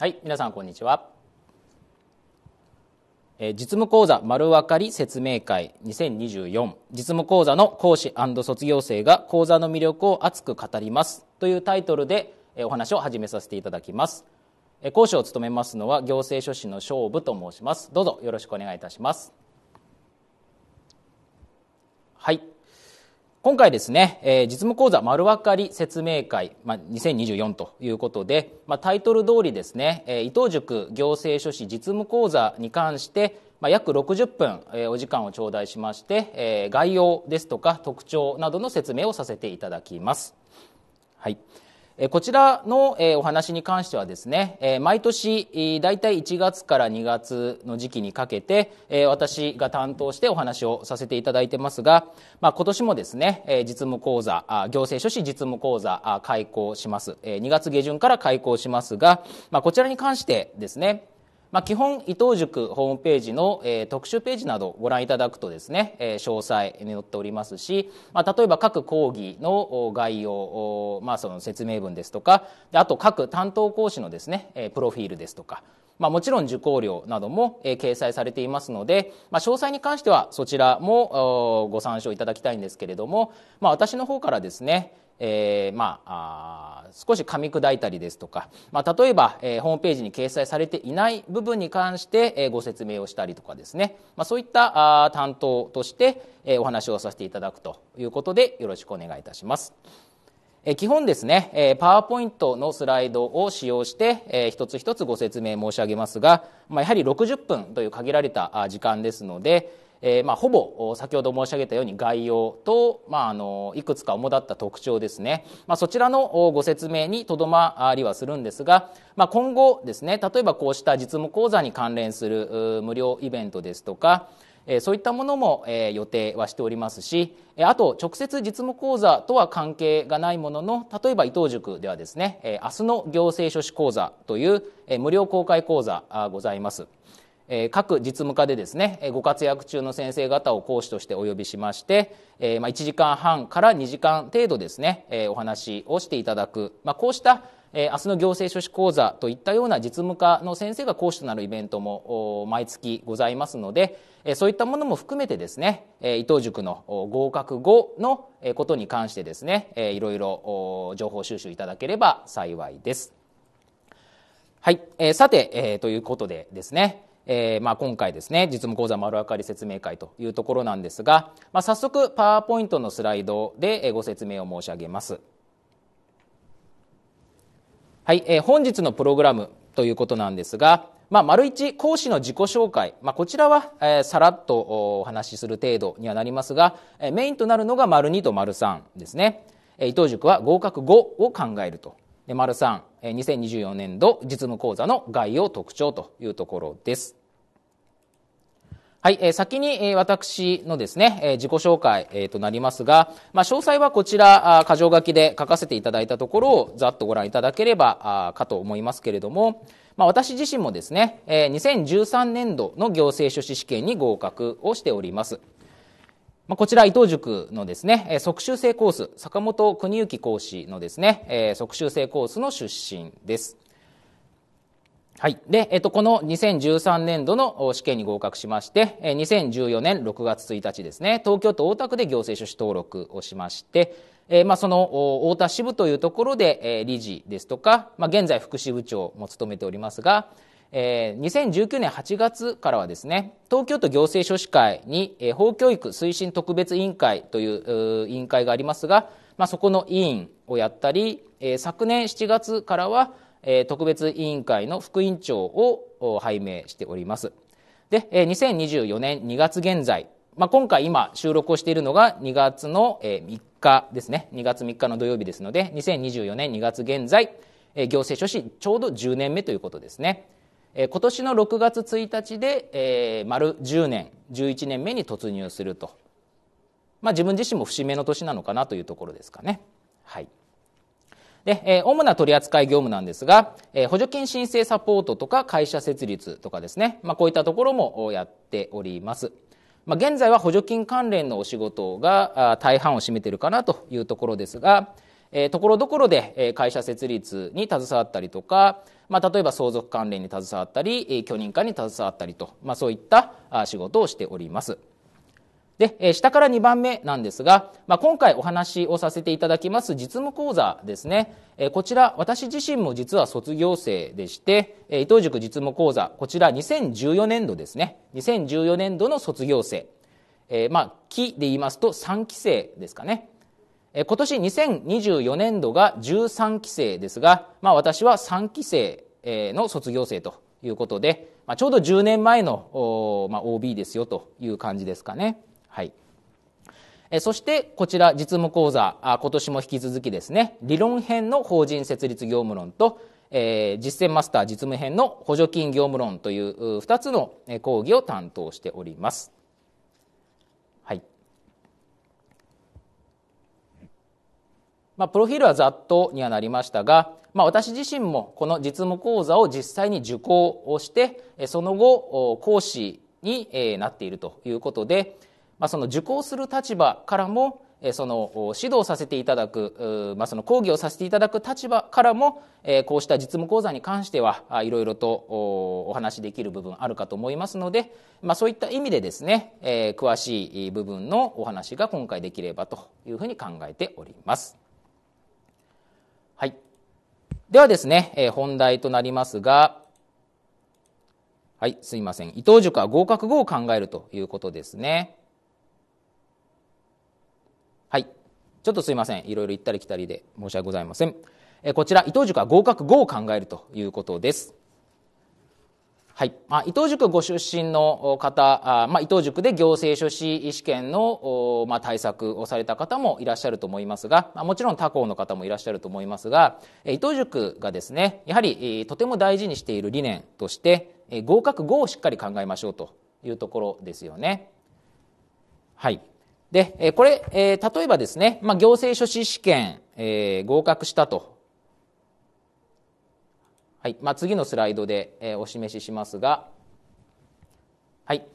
はい皆さんこんにちは、えー、実務講座丸分かり説明会2024実務講座の講師卒業生が講座の魅力を熱く語りますというタイトルで、えー、お話を始めさせていただきます講師を務めますのは行政書士の勝負と申しますどうぞよろしくお願いいたしますはい今回ですね、えー、実務講座丸分かり説明会、まあ、2024ということで、まあ、タイトル通りですね、えー、伊藤塾行政書士実務講座に関して、まあ、約60分、えー、お時間を頂戴しまして、えー、概要ですとか特徴などの説明をさせていただきます。はい。こちらのお話に関してはですね、毎年大体1月から2月の時期にかけて、私が担当してお話をさせていただいてますが、まあ、今年もですね、実務講座、行政書士実務講座開講します。2月下旬から開講しますが、まあ、こちらに関してですね、まあ、基本、伊藤塾ホームページの、えー、特集ページなどをご覧いただくとですね、えー、詳細に載っておりますし、まあ、例えば各講義の概要、まあ、その説明文ですとか、あと各担当講師のですね、えー、プロフィールですとか、まあ、もちろん受講料なども、えー、掲載されていますので、まあ、詳細に関してはそちらもご参照いただきたいんですけれども、まあ、私の方からですね、えー、まあ少し噛み砕いたりですとか、まあ、例えば、えー、ホームページに掲載されていない部分に関して、えー、ご説明をしたりとかですね、まあ、そういったあ担当として、えー、お話をさせていただくということでよろしくお願いいたします。え基本ですね、パワーポイントのスライドを使用して、えー、一つ一つご説明申し上げますが、まあ、やはり60分という限られた時間ですので、えー、まあ、ほぼ先ほど申し上げたように概要と、まあ、あのいくつか主だった特徴ですね、まあ、そちらのご説明にとどまりはするんですが、まあ、今後ですね例えばこうした実務講座に関連する無料イベントですとかそういったものも予定はしておりますしあと直接実務講座とは関係がないものの例えば伊藤塾ではですね明日の行政書士講座という無料公開講座がございます。え各実務課でですね、ご活躍中の先生方を講師としてお呼びしまして、えま1時間半から2時間程度ですね、えお話をしていただく、まこうしたえー、明日の行政書士講座といったような実務課の先生が講師となるイベントも毎月ございますので、えそういったものも含めてですね、え伊藤塾の合格後のことに関してですね、えいろいろ情報収集いただければ幸いです。はい、えさて、えということでですね、えー、まあ、今回ですね、実務講座丸分かり説明会というところなんですが、まあ、早速、パワーポイントのスライドでご説明を申し上げます。はい、えー、本日のプログラムということなんですが、まあ、丸一講師の自己紹介、まあ、こちらは、えー、さらっとお話しする程度にはなりますが、えー、メインとなるのが丸二と丸三ですね、えー、伊藤塾は合格5を考えるとで丸三、えー、2024年度実務講座の概要特徴というところですはい、えー、先に、えー、私のですね、えー、自己紹介、えー、となりますが、まあ、詳細はこちら、箇条書きで書かせていただいたところをざっとご覧いただければあかと思いますけれども、まあ、私自身もですね、えー、2013年度の行政書士試験に合格をしております。まあ、こちら伊藤塾のですね、即修正コース、坂本国幸講師のですね、即修正コースの出身です。はい。で、えっと、この2013年度の試験に合格しまして、2014年6月1日ですね、東京都大田区で行政書士登録をしまして、えー、まあ、その大田支部というところで、えー、理事ですとか、まあ、現在副支部長も務めておりますが、えー、2019年8月からはですね、東京都行政書士会に、えー、法教育推進特別委員会という委員会がありますが、まあ、そこの委員をやったり、えー、昨年7月からは、特別委員会の副委員長を拝命しております。で、えー、2024年2月現在、まあ、今回今収録をしているのが2月の3日ですね。2月3日の土曜日ですので、2024年2月現在、行政書士ちょうど10年目ということですね。今年の6月1日で、丸10年、11年目に突入すると。まあ自分自身も節目の年なのかなというところですかね。はい。で、えー、主な取扱業務なんですが、えー、補助金申請サポートとか会社設立とかですね、まあ、こういったところもやっております。まあ、現在は補助金関連のお仕事が大半を占めているかなというところですが、えー、ところどころで会社設立に携わったりとか、まあ、例えば相続関連に携わったり、許認可に携わったりと、まあ、そういった仕事をしております。で、え下から2番目なんですが、まあ、今回お話をさせていただきます実務講座ですね。えこちら、私自身も実は卒業生でして、え伊藤塾実務講座、こちら2014年度ですね。2014年度の卒業生。えー、まあ、期で言いますと3期生ですかね。え今年2024年度が13期生ですが、まあ、私は3期生の卒業生ということで、まあ、ちょうど10年前の、まあ、OB ですよという感じですかね。はい。そしてこちら実務講座今年も引き続きですね理論編の法人設立業務論と、えー、実践マスター実務編の補助金業務論という2つの講義を担当しております。はい。まあ、プロフィールはざっとにはなりましたが、まあ、私自身もこの実務講座を実際に受講をしてその後講師になっているということで、まあ、その受講する立場からも、その指導させていただく、まあ、その講義をさせていただく立場からも、こうした実務講座に関してはいろいろとお話しできる部分あるかと思いますので、まあ、そういった意味でですね、詳しい部分のお話が今回できればというふうに考えております。はい。ではですね、本題となりますが、はい、すいません。伊藤塾は合格後を考えるということですね。ちょっとすいません。いろいろ行ったり来たりで申し訳ございません。えこちら、伊藤塾は合格後を考えるということです。はい。まあ、伊藤塾ご出身の方、あまあ、伊藤塾で行政書士試験の、まあ、対策をされた方もいらっしゃると思いますが、まあ、もちろん他校の方もいらっしゃると思いますが、伊藤塾がですね、やはり、えとても大事にしている理念として、え合格後をしっかり考えましょうというところですよね。はい。で、えこれ、え例えばですね、まあ、行政書士試験、えー、合格したと。はいまあ、次のスライドで、えー、お示ししますが、はい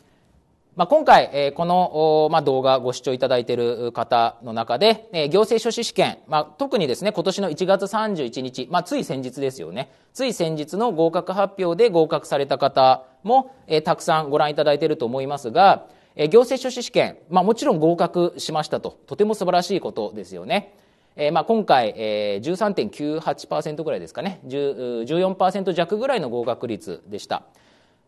まあ、今回、えー、この、まあ、動画ご視聴いただいている方の中で、えー、行政書士試験、まあ、特にですね、今年の1月31日、まあ、つい先日ですよね、つい先日の合格発表で合格された方も、えー、たくさんご覧いただいていると思いますが、え行政書士試験、まあ、もちろん合格しましたと、とても素晴らしいことですよね。えー、まあ今回、えー、13.98%ぐらいですかね、14%弱ぐらいの合格率でした。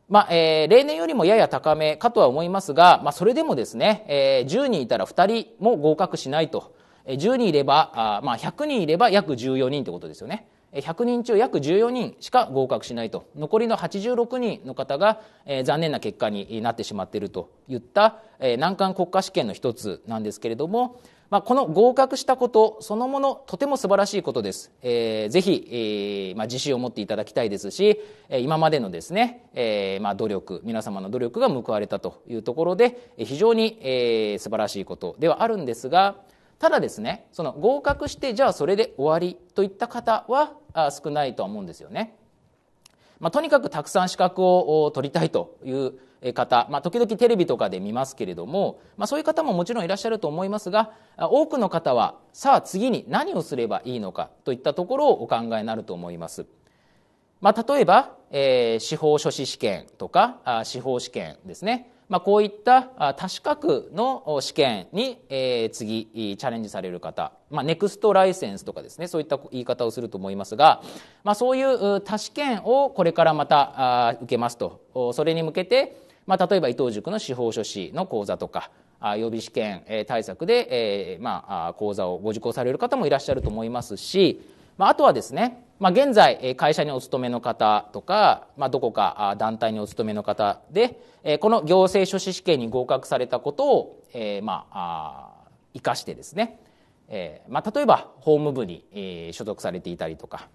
まあ、えー、例年よりもやや高めかとは思いますが、まあ、それでもですね、えー、10人いたら2人も合格しないと。10人いれば、あまあ、100人いれば約14人ってことですよね。100人中約14人しか合格しないと残りの86人の方が、残念な結果になってしまっているといった、難関国家試験の一つなんですけれども、まあ、この合格したことそのものとても素晴らしいことです、えー、ぜひ、えーまあ、自信を持っていただきたいですし今までのですね、えーまあ、努力皆様の努力が報われたというところで非常に、えー、素晴らしいことではあるんですがただですね、その合格して、じゃあそれで終わりといった方は少ないとは思うんですよね。まあ、とにかくたくさん資格を取りたいという方、まあ、時々テレビとかで見ますけれども、まあ、そういう方ももちろんいらっしゃると思いますが、多くの方は、さあ次に何をすればいいのかといったところをお考えになると思います。まあ、例えば、えー、司法書士試験とか、司法試験ですね。まあ、こういった多資格の試験に、え次チャレンジされる方、まあ、ネクストライセンスとかですねそういった言い方をすると思いますが、まあ、そういう多試験をこれからまた受けますとそれに向けて、まあ、例えば伊藤塾の司法書士の講座とか予備試験対策で、えまあ、講座をご受講される方もいらっしゃると思いますし、まあ、あとはですねまあ、現在、会社にお勤めの方とか、まあ、どこか団体にお勤めの方で、この行政書士試験に合格されたことを、えー、まあ、生かしてですね、えー、まあ、例えば、法務部に所属されていたりとか、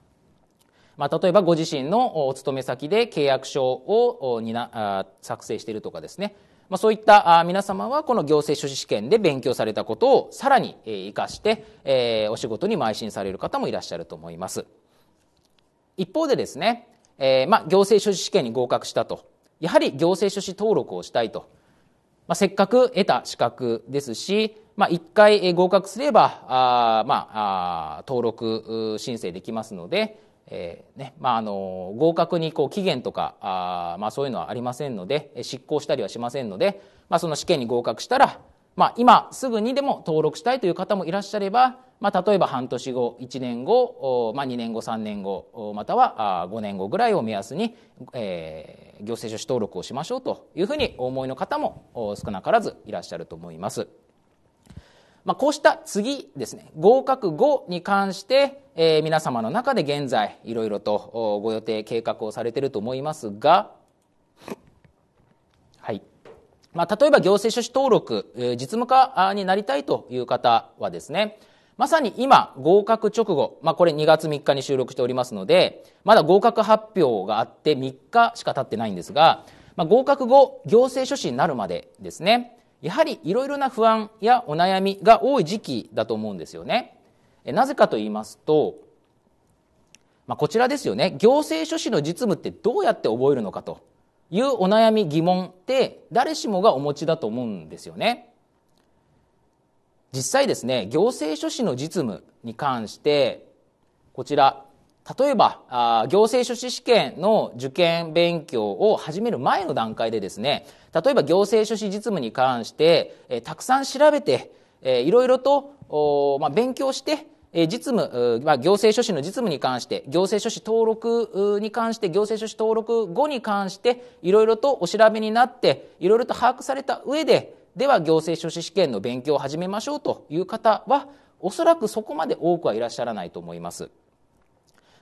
まあ、例えばご自身のお勤め先で契約書をにな作成しているとかですね、まあ、そういった皆様はこの行政書士試験で勉強されたことをさらに生かして、お仕事に邁進される方もいらっしゃると思います。一方でですね、えー、まあ、行政書士試験に合格したと。やはり行政書士登録をしたいと。まあ、せっかく得た資格ですし、まあ、1回合格すれば、あまあ、あ登録申請できますので、えーねまあ、あの合格にこう期限とかあ、まあ、そういうのはありませんので失効したりはしませんので、まあ、その試験に合格したらまあ、今すぐにでも登録したいという方もいらっしゃれば、まあ、例えば半年後、1年後、まあ、2年後、3年後、または5年後ぐらいを目安に、えー、行政書士登録をしましょうというふうにお思いの方も少なからずいらっしゃると思います。まあ、こうした次ですね、合格後に関して、えー、皆様の中で現在、いろいろとご予定、計画をされていると思いますが、まあ、例えば行政書士登録、実務家になりたいという方はですね、まさに今、合格直後、まあ、これ2月3日に収録しておりますので、まだ合格発表があって3日しか経ってないんですが、まあ、合格後、行政書士になるまでですね、やはりいろいろな不安やお悩みが多い時期だと思うんですよね。なぜかと言いますと、まあ、こちらですよね、行政書士の実務ってどうやって覚えるのかと。いうお悩み疑問って誰しもがお持ちだと思うんですよね。実際ですね行政書士の実務に関してこちら例えばあ行政書士試験の受験勉強を始める前の段階でですね例えば行政書士実務に関して、えたくさん調べて、えいろいろとお、まあ、勉強してえ実務、ま行政書士の実務に関して、行政書士登録に関して、行政書士登録後に関して、いろいろとお調べになって、いろいろと把握された上で、では行政書士試験の勉強を始めましょうという方は、おそらくそこまで多くはいらっしゃらないと思います。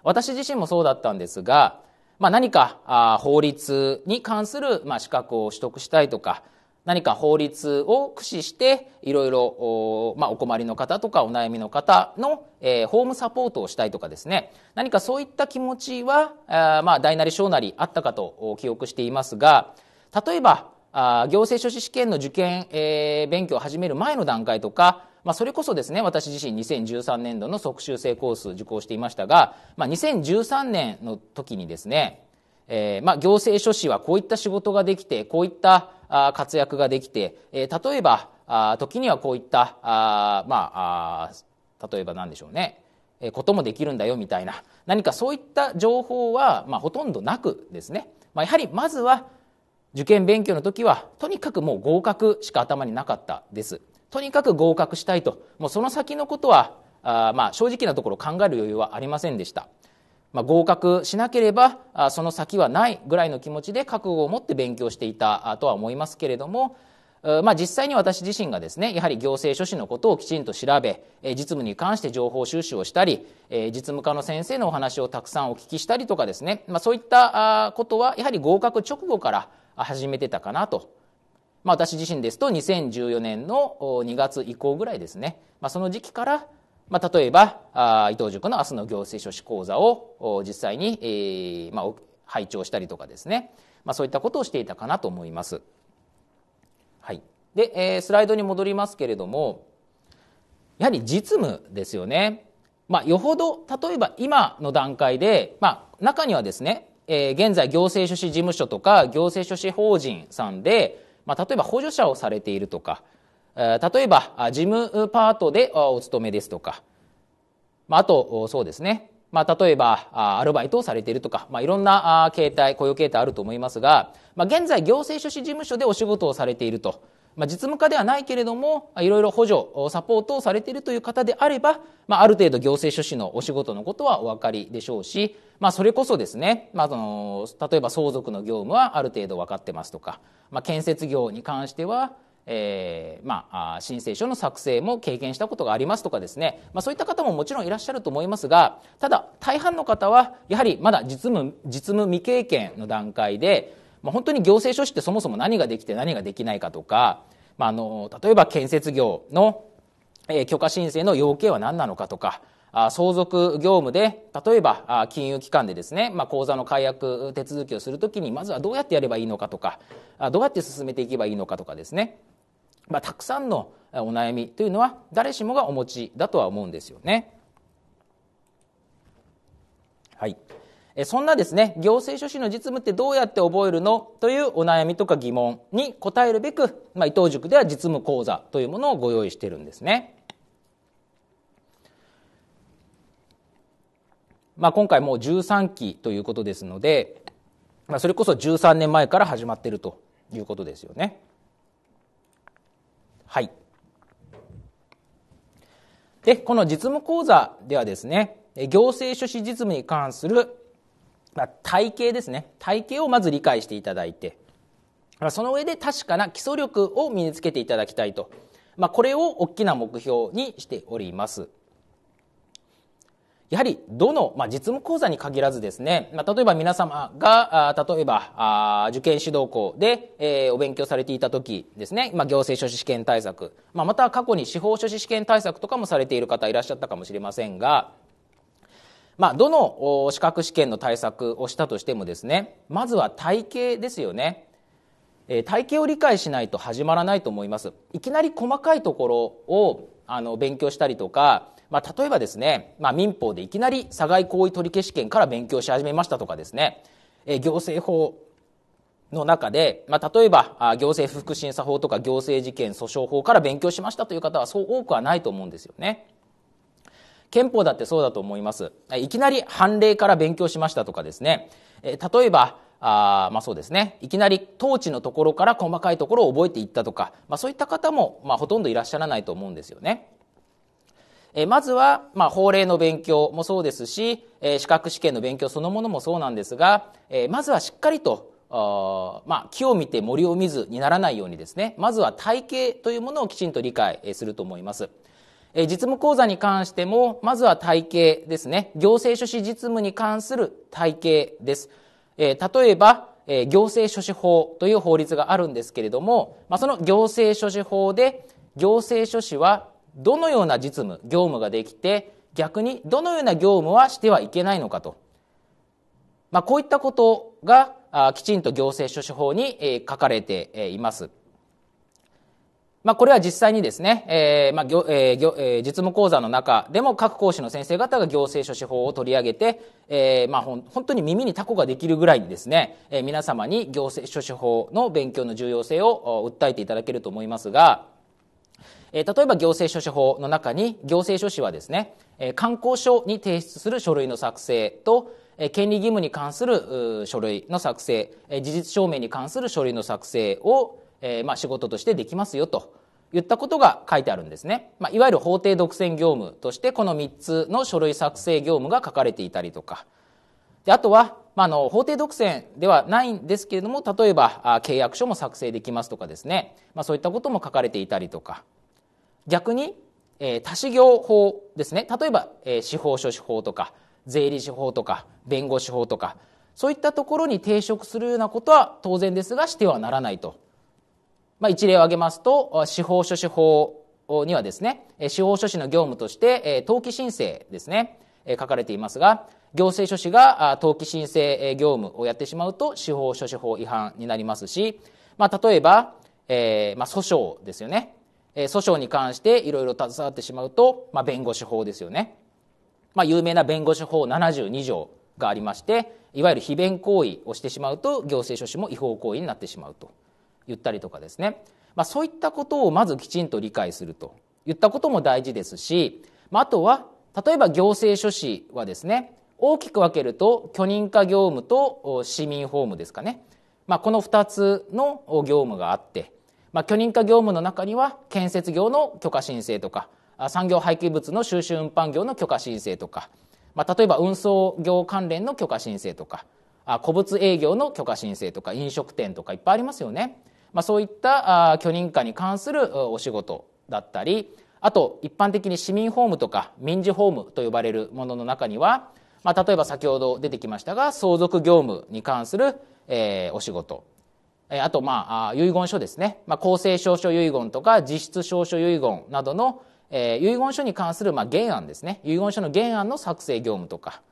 私自身もそうだったんですが、まあ、何か法律に関する、まあ、資格を取得したいとか、何か法律を駆使していろいろお困りの方とかお悩みの方の、えー、ホームサポートをしたいとかですね何かそういった気持ちはあ、まあ、大なり小なりあったかと記憶していますが例えばあ行政書士試験の受験、えー、勉強を始める前の段階とか、まあ、それこそですね私自身2013年度の即習生コース受講していましたが、まあ、2013年の時にですねえー、まあ、行政書士はこういった仕事ができて、こういったあ活躍ができて、えー、例えば、あ時にはこういった、あまああ、例えば何でしょうね、えー、こともできるんだよみたいな、何かそういった情報は、まあ、ほとんどなくですね、まあ、やはりまずは、受験勉強の時は、とにかくもう合格しか頭になかったです。とにかく合格したいと、もうその先のことは、あまあ、正直なところ考える余裕はありませんでした。まあ、合格しなければその先はないぐらいの気持ちで覚悟を持って勉強していたとは思いますけれども、まあ、実際に私自身がですねやはり行政書士のことをきちんと調べ実務に関して情報収集をしたり実務課の先生のお話をたくさんお聞きしたりとかですね、まあ、そういったことはやはり合格直後から始めてたかなとまあ、私自身ですと2014年の2月以降ぐらいですね、まあ、その時期からまあ、例えば、伊藤塾の明日の行政書士講座を実際に、えー、まあ、拝聴したりとかですね、まあ、そういったことをしていたかなと思います。はい。で、えー、スライドに戻りますけれども、やはり実務ですよね。まあ、よほど、例えば今の段階で、まあ、中にはですね、えー、現在行政書士事務所とか行政書士法人さんで、まあ、例えば補助者をされているとか、例えば、事務パートでお勤めですとか、あと、そうですね。まあ、例えば、アルバイトをされているとか、まあ、いろんな形態、雇用形態あると思いますが、まあ、現在、行政書士事務所でお仕事をされていると。まあ、実務家ではないけれども、いろいろ補助、サポートをされているという方であれば、まあ、ある程度行政書士のお仕事のことはお分かりでしょうし、まあ、それこそですね、まあ、その、例えば相続の業務はある程度分かってますとか、まあ、建設業に関しては、えー、まあ、申請書の作成も経験したことがありますとかですね、まあ、そういった方ももちろんいらっしゃると思いますがただ大半の方はやはりまだ実務実務未経験の段階で、まあ、本当に行政書士ってそもそも何ができて何ができないかとか、まあ、あの例えば建設業の、えー、許可申請の要件は何なのかとか相続業務で、例えば、金融機関でですね、まあ、口座の解約手続きをするときに、まずはどうやってやればいいのかとか、どうやって進めていけばいいのかとかですね、まあ、たくさんのお悩みというのは、誰しもがお持ちだとは思うんですよね。はい。そんなですね、行政書士の実務ってどうやって覚えるのというお悩みとか疑問に答えるべく、まあ、伊藤塾では実務講座というものをご用意してるんですね。まあ、今回もう13期ということですので、まあ、それこそ13年前から始まっているということですよね。はい。で、この実務講座ではですね、行政書士実務に関する、まあ、体系ですね。体系をまず理解していただいて、その上で確かな基礎力を身につけていただきたいと。まあ、これを大きな目標にしております。やはりどの、まあ、実務講座に限らずですね、まあ、例えば皆様が、あ例えばあ、受験指導校で、えー、お勉強されていた時ですね、まあ、行政書士試験対策、まあ、また過去に司法書士試験対策とかもされている方いらっしゃったかもしれませんが、まあ、どの資格試験の対策をしたとしてもですね、まずは体系ですよね。え体系を理解しないと始まらないと思います。いきなり細かいところをあの勉強したりとか、まあ、例えばですね、まあ、民法でいきなり差外行為取消権から勉強し始めましたとかですね、え行政法の中で、まあ、例えば行政不服審査法とか行政事件訴訟法から勉強しましたという方はそう多くはないと思うんですよね。憲法だってそうだと思います。いきなり判例から勉強しましたとかですね、え例えばあまあそうですね。いきなり統治のところから細かいところを覚えていったとか、まあそういった方も、まあほとんどいらっしゃらないと思うんですよね。えまずは、まあ、法令の勉強もそうですし、え資格試験の勉強そのものもそうなんですが、えまずはしっかりと、あまあ、木を見て森を見ずにならないようにですね、まずは体系というものをきちんと理解すると思います。え実務講座に関しても、まずは体系ですね。行政書士実務に関する体系です。え例えば、え行政書士法という法律があるんですけれども、まあ、その行政書士法で、行政書士はどのような実務業務ができて逆にどのような業務はしてはいけないのかと、まあ、こういったことがきちんと行政書士法に書かれています。まあ、これは実際にですね、えーまあえー、実務講座の中でも各講師の先生方が行政書士法を取り上げて、えーまあ、ほん本当に耳にタコができるぐらいにですね、えー、皆様に行政書士法の勉強の重要性を訴えていただけると思いますが、えー、例えば行政書士法の中に行政書士はですね、えー、観光書に提出する書類の作成と、えー、権利義務に関する書類の作成、えー、事実証明に関する書類の作成を、えー、まあ仕事としてできますよと言ったことが書いてあるんですね。まあ、いわゆる法定独占業務としてこの3つの書類作成業務が書かれていたりとか。であとは、まあ、の法定独占ではないんですけれども例えば契約書も作成できますとかですね、まあ、そういったことも書かれていたりとか逆に、えー、多種業法ですね。例えば、えー、司法書士法とか、税理士法とか、弁護士法とか、そういったところに抵触するようなことは当然ですが、してはならないと。まあ、一例を挙げますと、司法書士法にはですね、司法書士の業務として、登記申請ですね、書かれていますが、行政書士が登記申請業務をやってしまうと、司法書士法違反になりますし、まあ、例えば、えー、まあ、訴訟ですよね。え訴訟に関していろいろ携わってしまうと、まあ、弁護士法ですよね。まあ、有名な弁護士法72条がありまして、いわゆる非弁行為をしてしまうと、行政書士も違法行為になってしまうと言ったりとかですね。まあ、そういったことをまずきちんと理解するといったことも大事ですし、まあ、あとは、例えば行政書士はですね、大きく分けると、許認可業務と市民法務ですかね。まあ、この2つの業務があって、まあ、許認可業務の中には建設業の許可申請とか産業廃棄物の収集運搬業の許可申請とか、まあ、例えば運送業関連の許可申請とか古物営業の許可申請とか飲食店とかいっぱいありますよね、まあ、そういった許認可に関するお仕事だったりあと一般的に市民ホームとか民事ホームと呼ばれるものの中には、まあ、例えば先ほど出てきましたが相続業務に関する、えお仕事あと、まあ、遺言書ですね。まあ、公正証書遺言とか、実質証書遺言などの、えー、遺言書に関する、まあ、原案ですね。遺言書の原案の作成業務とか、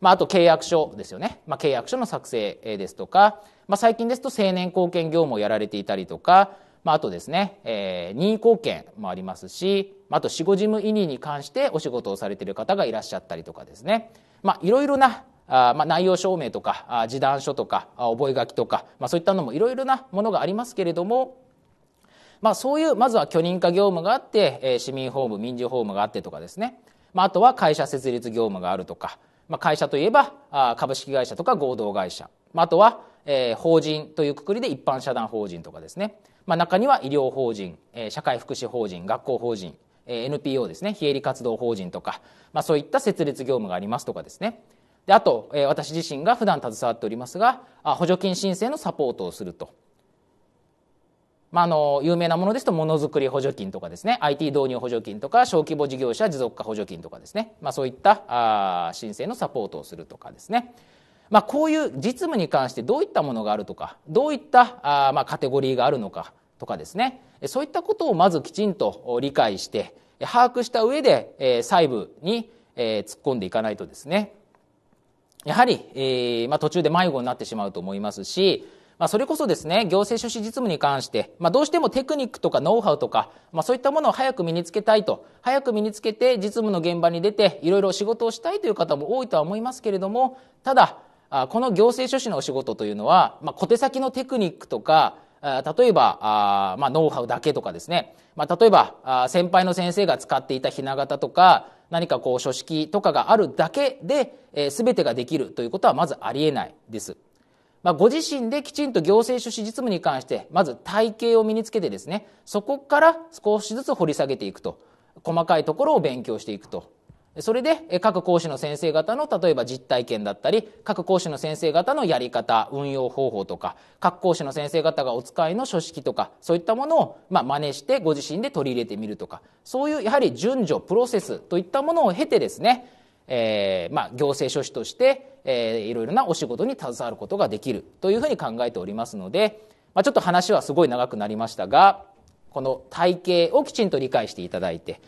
まあ、あと契約書ですよね。まあ、契約書の作成ですとか、まあ、最近ですと成年後見業務をやられていたりとか、まあ、あとですね、えー、任意貢献もありますし、まあと、死後事務委任に関してお仕事をされている方がいらっしゃったりとかですね。まあ、いろいろなあまあ、内容証明とか示談書とか覚書とか、まあ、そういったのもいろいろなものがありますけれども、まあ、そういうまずは許認可業務があって、え市民法務民事法務があってとかですね、まあ、あとは会社設立業務があるとか、まあ、会社といえばあ株式会社とか合同会社、まあ、あとは、え法人というくくりで一般社団法人とかですね、まあ、中には医療法人、え社会福祉法人学校法人、え NPO ですね非営利活動法人とか、まあ、そういった設立業務がありますとかですねで、あと、えー、私自身が普段携わっておりますが、あ補助金申請のサポートをすると。まあ、あの、有名なものですと、ものづくり補助金とかですね、IT 導入補助金とか、小規模事業者持続化補助金とかですね、まあ、そういったあ申請のサポートをするとかですね。まあ、こういう実務に関してどういったものがあるとか、どういったあまあカテゴリーがあるのかとかですね、そういったことをまずきちんと理解して、把握した上で、えー、細部に、えー、突っ込んでいかないとですね、やはり、えー、まあ、途中で迷子になってしまうと思いますし、まあ、それこそですね、行政書士実務に関して、まあ、どうしてもテクニックとかノウハウとか、まあ、そういったものを早く身につけたいと、早く身につけて実務の現場に出て、いろいろ仕事をしたいという方も多いとは思いますけれども、ただ、この行政書士のお仕事というのは、まあ、小手先のテクニックとか、例えば、まあ、ノウハウだけとかですね、まあ、例えば、先輩の先生が使っていたひな形とか、何かこう書式とかがあるだけで、えー、全てができるということはまずありえないです。まあ、ご自身できちんと行政書士実務に関してまず体系を身につけてですねそこから少しずつ掘り下げていくと細かいところを勉強していくとそれで各講師の先生方の例えば実体験だったり各講師の先生方のやり方運用方法とか各講師の先生方がお使いの書式とかそういったものをまあ真似してご自身で取り入れてみるとかそういうやはり順序プロセスといったものを経てですねえー、まあ行政書士として、えー、いろいろなお仕事に携わることができるというふうに考えておりますので、まあ、ちょっと話はすごい長くなりましたがこの体系をきちんと理解していただいて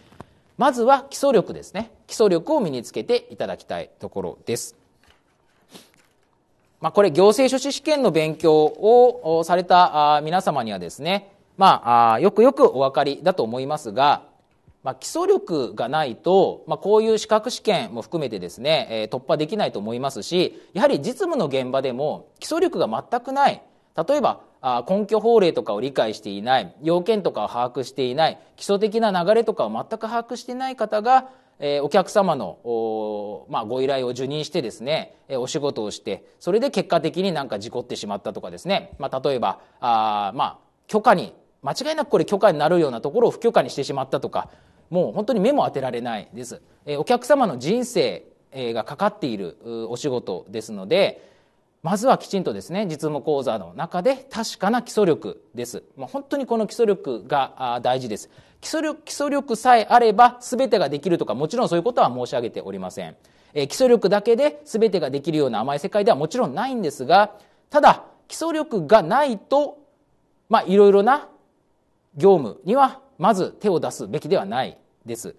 まずは基礎力ですね。基礎力を身につけていただきたいところです。まあ、これ、行政書士試験の勉強をされた皆様にはですね、まあ、よくよくお分かりだと思いますが、まあ、基礎力がないと、まあ、こういう資格試験も含めてですね、え突破できないと思いますし、やはり実務の現場でも基礎力が全くない、例えば根拠法令とかを理解していない要件とかを把握していない基礎的な流れとかを全く把握していない方がえお客様の、まあ、ご依頼を受任してですね、えお仕事をして、それで結果的になんか事故ってしまったとかですね、まあ、例えば、あまあ、許可に、間違いなくこれ許可になるようなところを不許可にしてしまったとか、もう本当に目も当てられないです。えお客様の人生がかかっているお仕事ですので、まずはきちんとですね、実務講座の中で確かな基礎力です。もう本当にこの基礎力が大事です。基礎力、基礎力さえあれば全てができるとか、もちろんそういうことは申し上げておりません。えー、基礎力だけで全てができるような甘い世界ではもちろんないんですが、ただ、基礎力がないと、まあ、いろいろな業務にはまず手を出すべきではないです。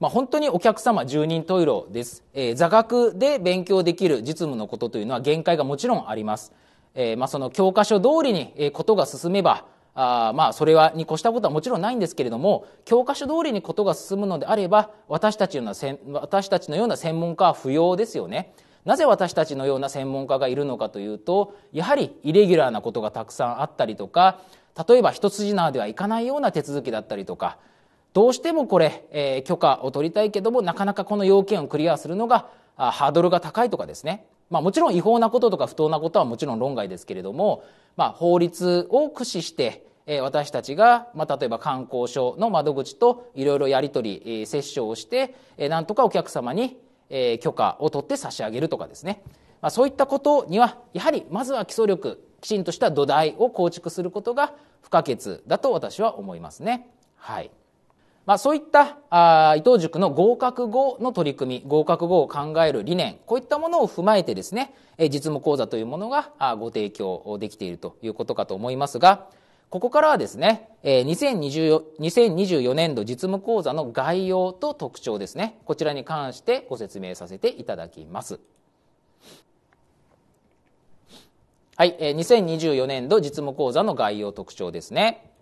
まあ、本当にお客様住人イロです、えー、座学で勉強できる実務のことというのは限界がもちろんあります、えー、まあ、その教科書通りにことが進めばあまあそれはに越したことはもちろんないんですけれども教科書通りにことが進むのであれば私たちような私たちのような専門家は不要ですよね。なぜ私たちのような専門家がいるのかというとやはりイレギュラーなことがたくさんあったりとか例えば一筋縄ではいかないような手続きだったりとかどうしてもこれ、えー、許可を取りたいけども、なかなかこの要件をクリアするのが、あハードルが高いとかですね。まあもちろん違法なこととか不当なことはもちろん論外ですけれども、まあ法律を駆使して、えー、私たちが、まあ例えば観光所の窓口といろいろやり取り、えー、折をして、えー、なんとかお客様に、えー、許可を取って差し上げるとかですね。まあそういったことには、やはりまずは基礎力、きちんとした土台を構築することが不可欠だと私は思いますね。はい。まあ、そういったあ伊藤塾の合格後の取り組み合格後を考える理念こういったものを踏まえてですね実務講座というものがご提供できているということかと思いますがここからはですね 2024, 2024年度実務講座の概要と特徴ですねこちらに関してご説明させていただきます。はい、2024年度実務講座の概要特徴ですね。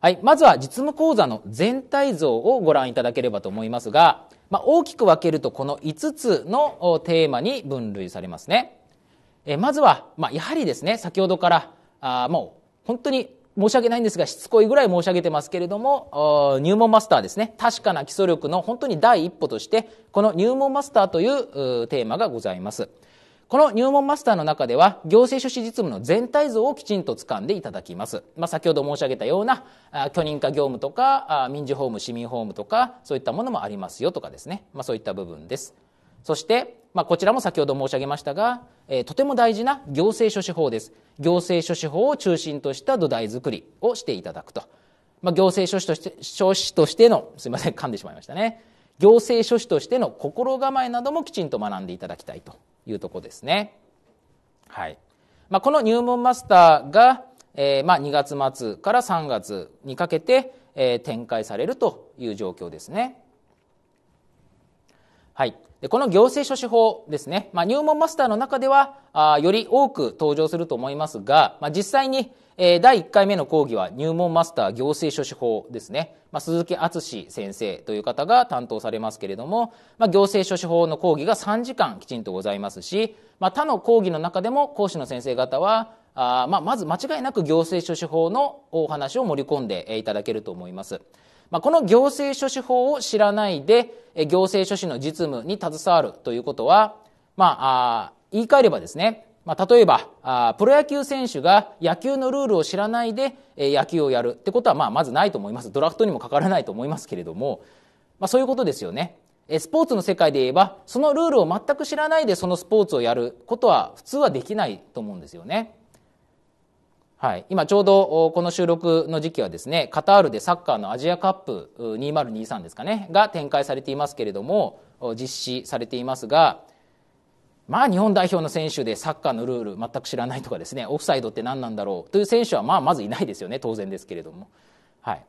はい、まずは実務講座の全体像をご覧いただければと思いますが、まあ、大きく分けるとこの5つのテーマに分類されますね。えまずは、まあ、やはりですね、先ほどからあもう本当に申し訳ないんですが、しつこいぐらい申し上げてますけれども、入門マスターですね。確かな基礎力の本当に第一歩として、この入門マスターというテーマがございます。この入門マスターの中では、行政書士実務の全体像をきちんと掴んでいただきます。まあ、先ほど申し上げたような、許認可業務とか、民事法務、市民法務とか、そういったものもありますよとかですね。まあ、そういった部分です。そして、まあ、こちらも先ほど申し上げましたが、えー、とても大事な行政書士法です。行政書士法を中心とした土台作りをしていただくと。まあ、行政書士として、書士としての、すいません、噛んでしまいましたね。行政書士としての心構えなどもきちんと学んでいただきたいというとこですね。はい。まあ、この入門マスターが、えー、まあ、2月末から3月にかけて、えー、展開されるという状況ですね。はい。でこの行政書士法ですね、まあ、入門マスターの中ではあより多く登場すると思いますが、まあ、実際に、え第1回目の講義は入門マスター行政書士法ですね。まあ、鈴木敦先生という方が担当されますけれども、まあ、行政書士法の講義が3時間きちんとございますし、まあ、他の講義の中でも講師の先生方は、あまあ、まず間違いなく行政書士法のお話を盛り込んでいただけると思います。まあ、この行政書士法を知らないで、行政書士の実務に携わるということは、まあ、言い換えればですね、まあ、例えばあ、プロ野球選手が野球のルールを知らないで、えー、野球をやるってことは、まあ、まずないと思います。ドラフトにもかからないと思いますけれども、まあ、そういうことですよね。えスポーツの世界で言えば、そのルールを全く知らないでそのスポーツをやることは普通はできないと思うんですよね。はい。今ちょうどこの収録の時期はですね、カタールでサッカーのアジアカップ2023ですかね、が展開されていますけれども、実施されていますが、まあ日本代表の選手でサッカーのルール全く知らないとかですね、オフサイドって何なんだろうという選手はまあまずいないですよね、当然ですけれども。はい。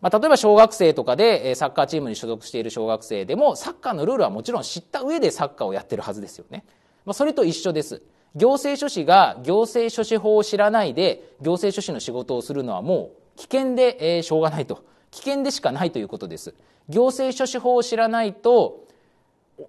まあ例えば小学生とかでサッカーチームに所属している小学生でもサッカーのルールはもちろん知った上でサッカーをやってるはずですよね。まあそれと一緒です。行政書士が行政書士法を知らないで行政書士の仕事をするのはもう危険で、えしょうがないと。危険でしかないということです。行政書士法を知らないと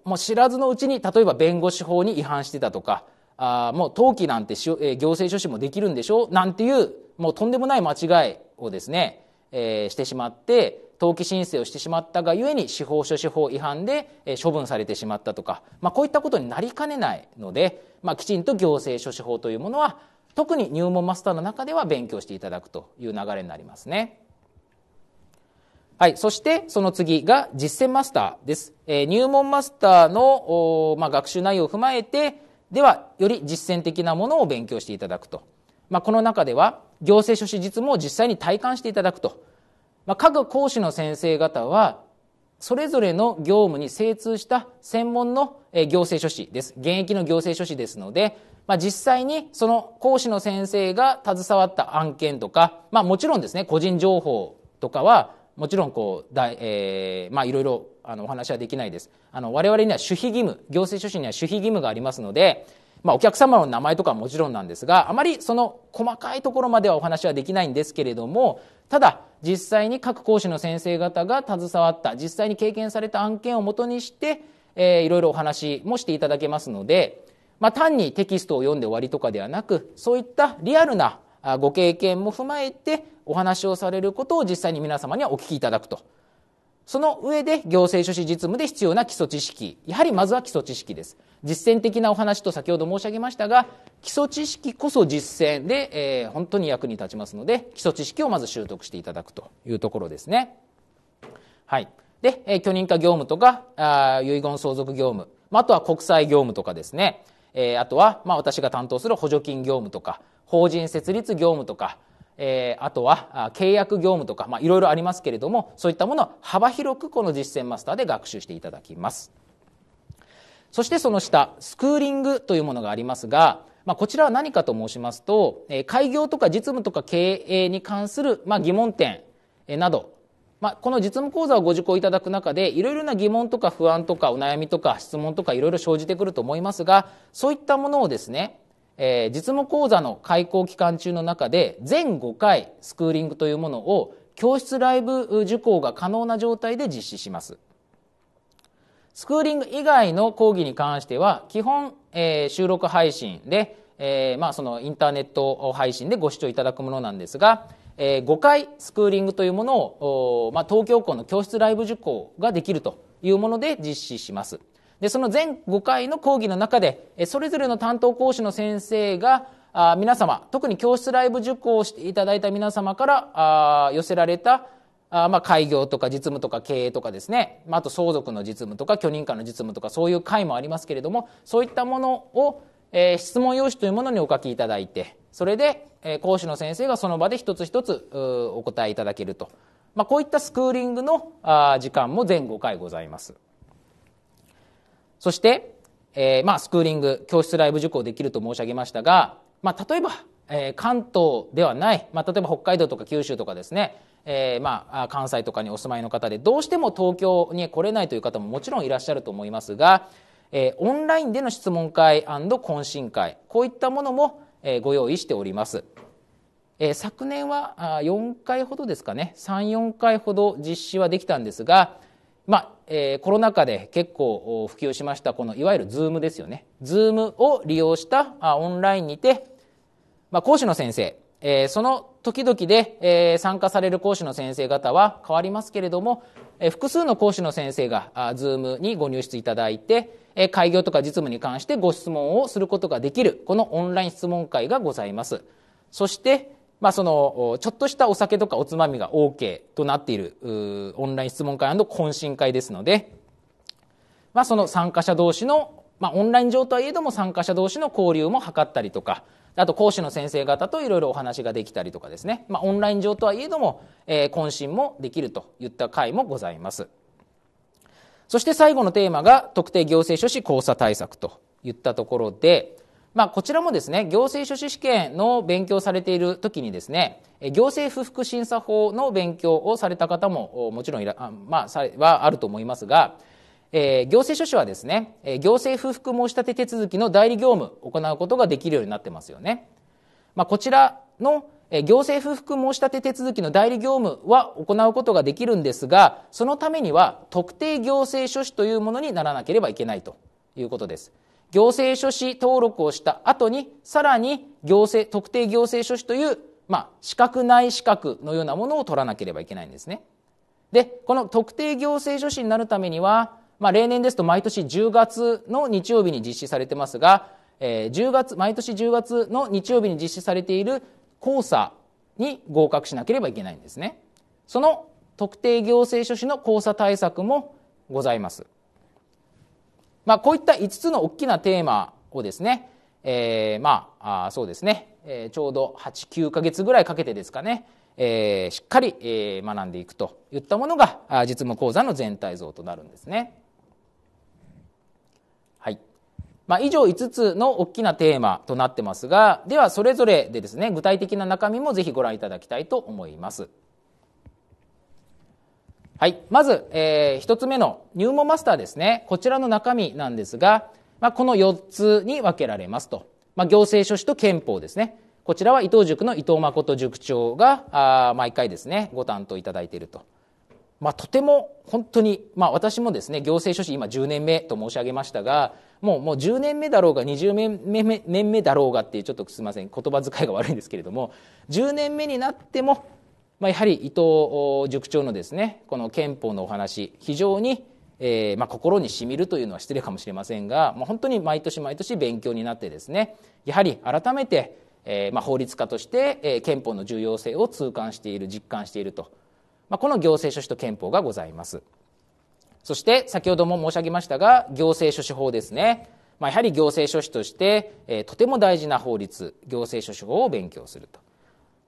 もう知らずのうちに、例えば弁護士法に違反してたとか、あもう登記なんてし、え行政書士もできるんでしょなんていう、もうとんでもない間違いをですね、えー、してしまって、登記申請をしてしまったがゆえに司法書士法違反で処分されてしまったとか、まあ、こういったことになりかねないので、まあ、きちんと行政書士法というものは特に入門マスターの中では勉強していただくという流れになりますね。はい。そして、その次が実践マスターです。えー、入門マスターの、まあ、学習内容を踏まえて、では、より実践的なものを勉強していただくと。まあ、この中では、行政書士実務を実際に体感していただくと。まあ、各講師の先生方は、それぞれの業務に精通した専門の行政書士です。現役の行政書士ですので、まあ、実際にその講師の先生が携わった案件とか、まあ、もちろんですね、個人情報とかは、もちろんこうだい、えー、まあいろいろあのお話はできないです。あの我々には守秘義務、行政書士には守秘義務がありますので、まあお客様の名前とかはもちろんなんですが、あまりその細かいところまではお話はできないんですけれども、ただ実際に各講師の先生方が携わった、実際に経験された案件をもとにして、えー、いろいろお話もしていただけますので、まあ単にテキストを読んで終わりとかではなく、そういったリアルなご経験も踏まえてお話をされることを実際に皆様にはお聞きいただくと。その上で行政書士実務で必要な基礎知識。やはりまずは基礎知識です。実践的なお話と先ほど申し上げましたが、基礎知識こそ実践で、えー、本当に役に立ちますので、基礎知識をまず習得していただくというところですね。はい。で、えー、許認可業務とか、あ遺言相続業務、まあ、あとは国際業務とかですね。えー、あとは、まあ、私が担当する補助金業務とか、法人設立業務とか、えー、あとは契約業務とか、まあ、いろいろありますけれどもそういったものを幅広くこの実践マスターで学習していただきますそしてその下スクーリングというものがありますが、まあ、こちらは何かと申しますと、え開業とか実務とか経営に関する、まあ、疑問点など、まあ、この実務講座をご受講いただく中でいろいろな疑問とか不安とかお悩みとか質問とかいろいろ生じてくると思いますがそういったものをですねえー、実務講座の開講期間中の中で全5回スクーリングというものを教室ライブ受講が可能な状態で実施します。スクーリング以外の講義に関しては基本、えー、収録配信で、えー、まあ、そのインターネット配信でご視聴いただくものなんですが、えー、5回スクーリングというものを、まあ、東京校の教室ライブ受講ができるというもので実施します。で、その全5回の講義の中で、それぞれの担当講師の先生が、あ皆様、特に教室ライブ受講をしていただいた皆様から、あ寄せられた、あまあ、開業とか実務とか経営とかですね、まあ、あと相続の実務とか、許認可の実務とか、そういう会もありますけれども、そういったものを、えー、質問用紙というものにお書きいただいて、それで、えー、講師の先生がその場で一つ一つお答えいただけると。まあ、こういったスクーリングのあ時間も全5回ございます。そして、えー、まあ、スクーリング、教室ライブ受講できると申し上げましたが、まあ、例えば、えー、関東ではない、まあ、例えば北海道とか九州とかですね、えー、まあ、関西とかにお住まいの方で、どうしても東京に来れないという方ももちろんいらっしゃると思いますが、えー、オンラインでの質問会懇親会、こういったものも、えー、ご用意しております。えー、昨年はあ4回ほどですかね、3、4回ほど実施はできたんですが、まあ、えー、コロナ禍で結構普及しましたこのいわゆる Zoom ですよね。Zoom を利用したあオンラインにて、まあ、講師の先生、えー、その時々で、えー、参加される講師の先生方は変わりますけれども、えー、複数の講師の先生があ Zoom にご入室いただいて、えー、開業とか実務に関してご質問をすることができるこのオンライン質問会がございます。そして、まあ、その、ちょっとしたお酒とかおつまみが OK となっている、オンライン質問会懇親会ですので、まあ、その参加者同士の、まあ、オンライン上とはいえども参加者同士の交流も図ったりとか、あと講師の先生方といろいろお話ができたりとかですね、まあ、オンライン上とはいえども、えー、懇親もできるといった会もございます。そして最後のテーマが特定行政書士交差対策といったところで、まあ、こちらもですね、行政書士試験の勉強されている時にですね、行政不服審査法の勉強をされた方ももちろんいら、まあ、はあると思いますが、えー、行政書士はですね、行政不服申し立て手続きの代理業務を行うことができるようになってますよね。まあ、こちらの行政不服申し立て手続きの代理業務は行うことができるんですが、そのためには特定行政書士というものにならなければいけないということです。行政書士登録をした後に、さらに行政、特定行政書士という、まあ、資格内資格のようなものを取らなければいけないんですね。で、この特定行政書士になるためには、まあ、例年ですと毎年10月の日曜日に実施されてますが、えー、10月、毎年10月の日曜日に実施されている黄砂に合格しなければいけないんですね。その特定行政書士の交差対策もございます。まあ、こういった5つの大きなテーマをですね、えー、まあそうですね、えー、ちょうど89か月ぐらいかけてですかね、えー、しっかり、えー、学んでいくといったものが実務講座の全体像となるんですね。はいまあ、以上5つの大きなテーマとなってますがではそれぞれでですね具体的な中身もぜひご覧いただきたいと思います。はい。まず、えー、1つ目の入門マスターですね。こちらの中身なんですが、まあ、この4つに分けられますと。まあ、行政書士と憲法ですね。こちらは伊藤塾の伊藤誠塾長が、あ毎回ですね、ご担当いただいていると。まあ、とても本当に、まあ、私もですね、行政書士今10年目と申し上げましたが、もうもう10年目だろうが20年目年目だろうがっていうちょっとすみません言葉遣いが悪いんですけれども10年目になってもまあ、やはり伊藤塾長のですねこの憲法のお話非常に、えーまあ、心にしみるというのは失礼かもしれませんが、まあ、本当に毎年毎年勉強になってですねやはり改めて、えーまあ、法律家として、えー、憲法の重要性を痛感している実感していると、まあ、この行政書士と憲法がございます。そして先ほども申し上げましたが行政書士法ですね、まあ、やはり行政書士として、えー、とても大事な法律行政書士法を勉強すると。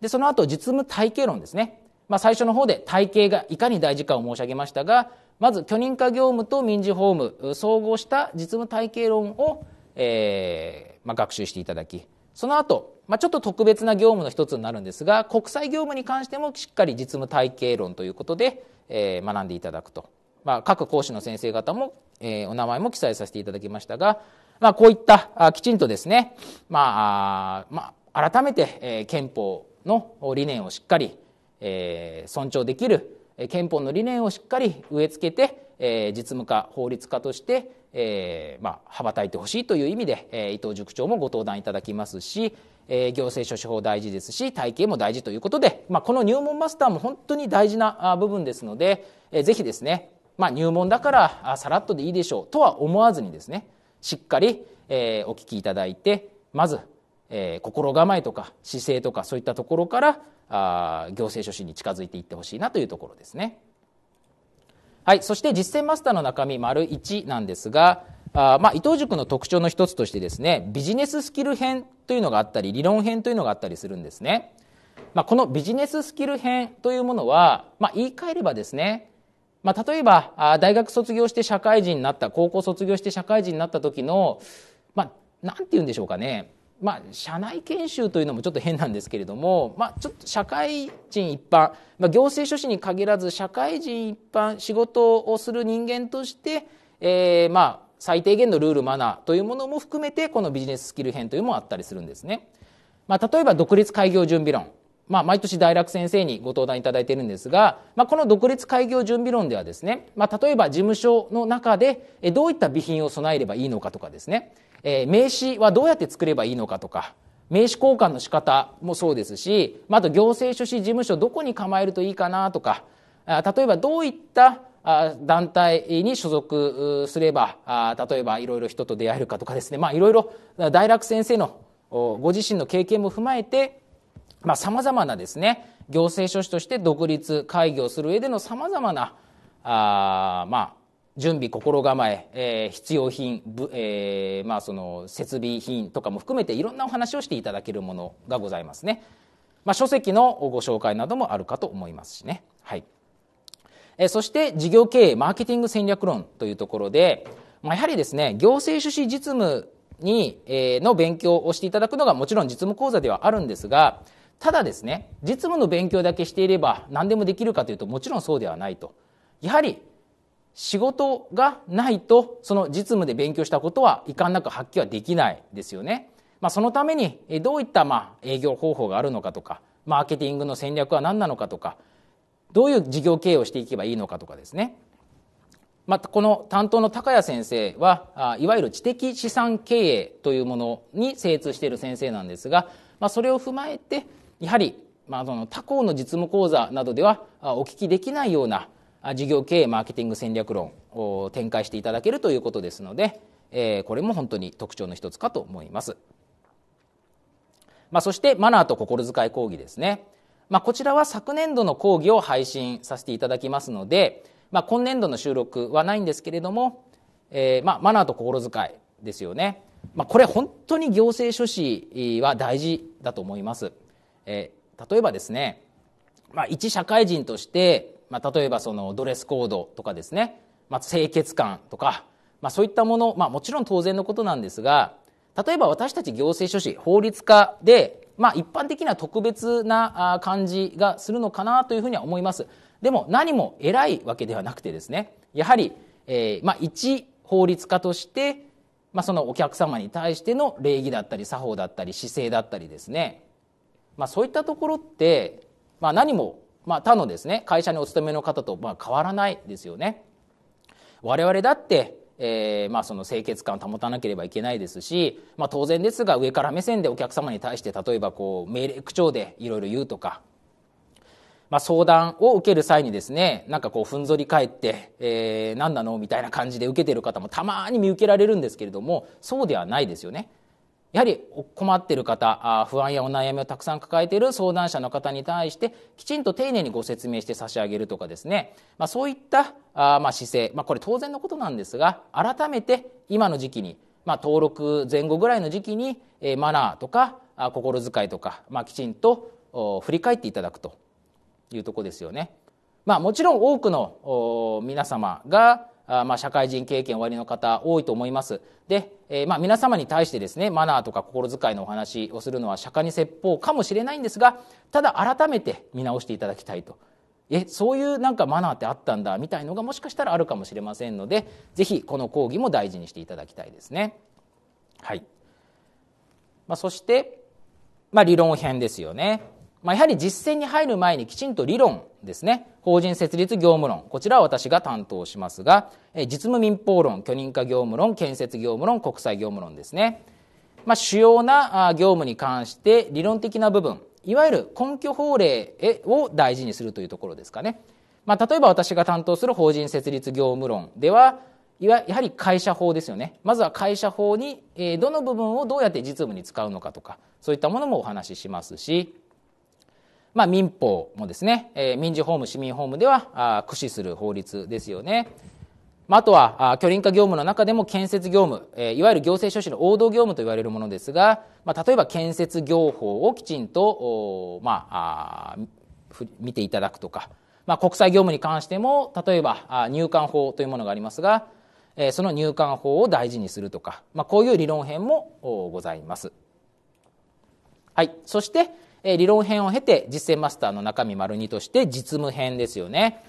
で、その後、実務体系論ですね。まあ、最初の方で体系がいかに大事かを申し上げましたが、まず、許認可業務と民事法務、総合した実務体系論を、えー、まあ、学習していただき、その後、まあ、ちょっと特別な業務の一つになるんですが、国際業務に関してもしっかり実務体系論ということで、えー、学んでいただくと。まあ、各講師の先生方も、えー、お名前も記載させていただきましたが、まあ、こういった、あきちんとですね、まあ、まあ、改めて、えー、憲法、の理念をしっかり、え尊重できる憲法の理念をしっかり植え付けて、え実務化法律家として、えまあ、羽ばたいてほしいという意味で、え伊藤塾長もご登壇いただきますし、え行政書士法大事ですし体系も大事ということで、まあ、この入門マスターも本当に大事な部分ですので、えぜひですね、まあ、入門だからさらっとでいいでしょうとは思わずにですねしっかり、えお聞きいただいてまずえー、心構えとか姿勢とかそういったところからあ行政書士に近づいていってほしいなというところですね。はい、そして実践マスターの中身丸1なんですがあ、まあ、伊藤塾の特徴の一つとしてですねビジネススキル編というのがあったり理論編というのがあったりするんですね。まあ、このビジネススキル編というものは、まあ、言い換えればですね、まあ、例えばあ大学卒業して社会人になった高校卒業して社会人になった時の、まあ、なんて言うんでしょうかねまあ、社内研修というのもちょっと変なんですけれども、まあ、ちょっと社会人一般、まあ、行政書士に限らず社会人一般仕事をする人間として、えー、まあ最低限のルールマナーというものも含めてこのビジネススキル編というのもあったりするんですね。まあ、例えば独立開業準備論。まあ、毎年大楽先生にご登壇いただいているんですが、まあ、この独立開業準備論ではですね、まあ、例えば事務所の中でどういった備品を備えればいいのかとかですねえー、名刺はどうやって作ればいいのかとか、名刺交換の仕方もそうですし、まあ、あと行政書士事務所どこに構えるといいかなとか、例えばどういった団体に所属すれば、例えばいろいろ人と出会えるかとかですね、まあいろいろ大楽先生のご自身の経験も踏まえて、まあ様々なですね、行政書士として独立、開業する上での様々な、あまあ、準備、心構え、えー、必要品、えー、まあ、その設備品とかも含めていろんなお話をしていただけるものがございますね。まあ、書籍のご紹介などもあるかと思いますしね。はい。えー、そして、事業経営、マーケティング戦略論というところで、まあ、やはりですね、行政趣旨実務に、えの勉強をしていただくのがもちろん実務講座ではあるんですが、ただですね、実務の勉強だけしていれば何でもできるかというともちろんそうではないと。やはり仕事がないと、その実務で勉強したことは遺憾なく発揮はできないですよね。まあ、そのために、どういったまあ営業方法があるのかとか、マーケティングの戦略は何なのかとか、どういう事業経営をしていけばいいのかとかですね。また、この担当の高谷先生は、いわゆる知的資産経営というものに精通している先生なんですが、まあ、それを踏まえて、やはり、まあ、その他校の実務講座などではお聞きできないような事業経営マーケティング戦略論を展開していただけるということですので、えー、これも本当に特徴の一つかと思います。まあ、そしてマナーと心遣い講義ですね。まあ、こちらは昨年度の講義を配信させていただきますので、まあ、今年度の収録はないんですけれども、えー、まあ、マナーと心遣いですよね。まあ、これ本当に行政書士は大事だと思います。えー、例えばですね、まあ、一社会人として、まあ、例えばそのドレスコードとかですね、まあ、清潔感とか、まあ、そういったもの、まあ、もちろん当然のことなんですが例えば私たち行政書士法律家で、まあ、一般的な特別な感じがするのかなというふうには思いますでも何も偉いわけではなくてですねやはり、えーまあ、一法律家として、まあ、そのお客様に対しての礼儀だったり作法だったり姿勢だったりですね、まあ、そういったところって、まあ、何もまあ、他のですね、会社にお勤めの方とま変わらないですよね。我々だって、えー、まあその清潔感を保たなければいけないですし、まあ、当然ですが上から目線でお客様に対して例えばこう命令口調でいろいろ言うとか、まあ、相談を受ける際にですねなんかこうふんぞり返って、えー、何なのみたいな感じで受けてる方もたまに見受けられるんですけれどもそうではないですよね。やはり困っている方、不安やお悩みをたくさん抱えている相談者の方に対して、きちんと丁寧にご説明して差し上げるとかですね、まあ、そういったあまあ姿勢、まあ、これ当然のことなんですが、改めて今の時期に、まあ、登録前後ぐらいの時期に、えー、マナーとかあ心遣いとか、まあ、きちんと振り返っていただくというところですよね。まあ、もちろん多くの皆様があまあ、社会人経験おありの方多いと思います。で、えー、まあ、皆様に対してですね、マナーとか心遣いのお話をするのは釈迦に説法かもしれないんですが、ただ改めて見直していただきたいと。え、そういうなんかマナーってあったんだ、みたいのがもしかしたらあるかもしれませんので、ぜひこの講義も大事にしていただきたいですね。はい。まあ、そして、まあ、理論編ですよね。まあ、やはり実践に入る前にきちんと理論ですね法人設立業務論こちらは私が担当しますが実務民法論許認可業務論建設業務論国際業務論ですね、まあ、主要な業務に関して理論的な部分いわゆる根拠法令を大事にするというところですかね、まあ、例えば私が担当する法人設立業務論ではいわやはり会社法ですよねまずは会社法にどの部分をどうやって実務に使うのかとかそういったものもお話ししますしまあ、民法もですね、えー、民事法務、市民法務ではあ駆使する法律ですよね。まあ、あとはあ、許認可業務の中でも建設業務、えー、いわゆる行政書士の王道業務と言われるものですが、まあ、例えば建設業法をきちんと、まあ、あ見ていただくとか、まあ、国際業務に関しても、例えばあ入管法というものがありますが、えー、その入管法を大事にするとか、まあ、こういう理論編もございます。はい。そして、え理論編を経て実践マスターの中身丸2として実務編ですよね。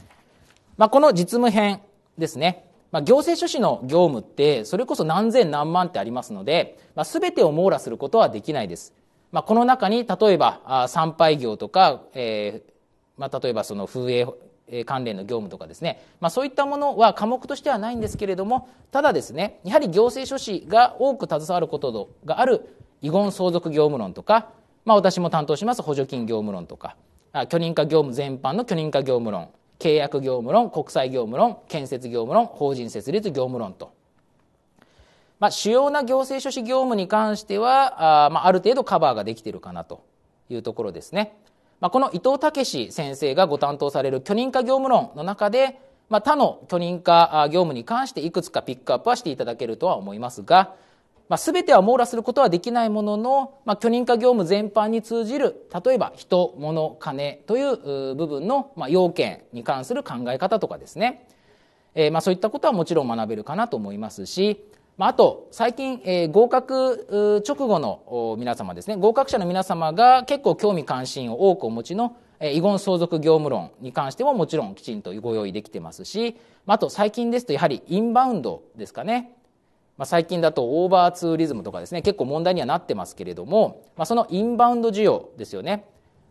まあ、この実務編ですね。まあ、行政書士の業務ってそれこそ何千何万ってありますので、まあ、全てを網羅することはできないです。まあ、この中に例えばあ参拝業とか、えー、まあ、例えばその風営関連の業務とかですね、まあ、そういったものは科目としてはないんですけれどもただですねやはり行政書士が多く携わることがある遺言相続業務論とかまあ、私も担当します補助金業務論とかあ、許認可業務全般の許認可業務論契約業務論国際業務論建設業務論法人設立業務論と、まあ、主要な行政書士業務に関してはあ,、まあ、ある程度カバーができているかなというところですね、まあ、この伊藤武先生がご担当される許認可業務論の中で、まあ、他の許認可業務に関していくつかピックアップはしていただけるとは思いますがまあ、全ては網羅することはできないものの、まあ、許認可業務全般に通じる例えば人物金という部分の、まあ、要件に関する考え方とかですね、えー、まあそういったことはもちろん学べるかなと思いますし、まあ、あと最近、えー、合格直後の皆様ですね合格者の皆様が結構興味関心を多くお持ちの遺言相続業務論に関してももちろんきちんとご用意できてますし、まあ、あと最近ですとやはりインバウンドですかねまあ、最近だとオーバーツーリズムとかですね結構問題にはなってますけれども、まあ、そのインバウンド需要ですよね、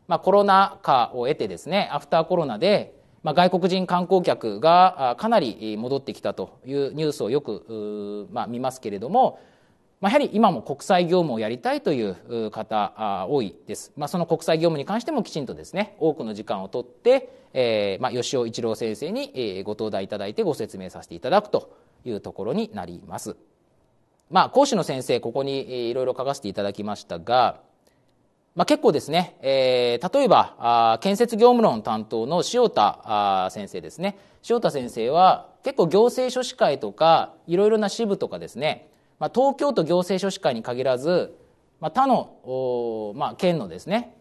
まあ、コロナ禍を得てですねアフターコロナで、まあ、外国人観光客がかなり戻ってきたというニュースをよく、まあ、見ますけれども、まあ、やはり今も国際業務をやりたいという方多いです、まあ、その国際業務に関してもきちんとですね多くの時間をとって、えーまあ、吉尾一郎先生にご登壇いただいてご説明させていただくというところになります。まあ、講師の先生、ここにいろいろ書かせていただきましたが、まあ、結構ですね、えー、例えばあ、建設業務論担当の塩田先生ですね。塩田先生は結構行政書士会とか、いろいろな支部とかですね、まあ、東京都行政書士会に限らず、まあ、他の、まあ、県のですね、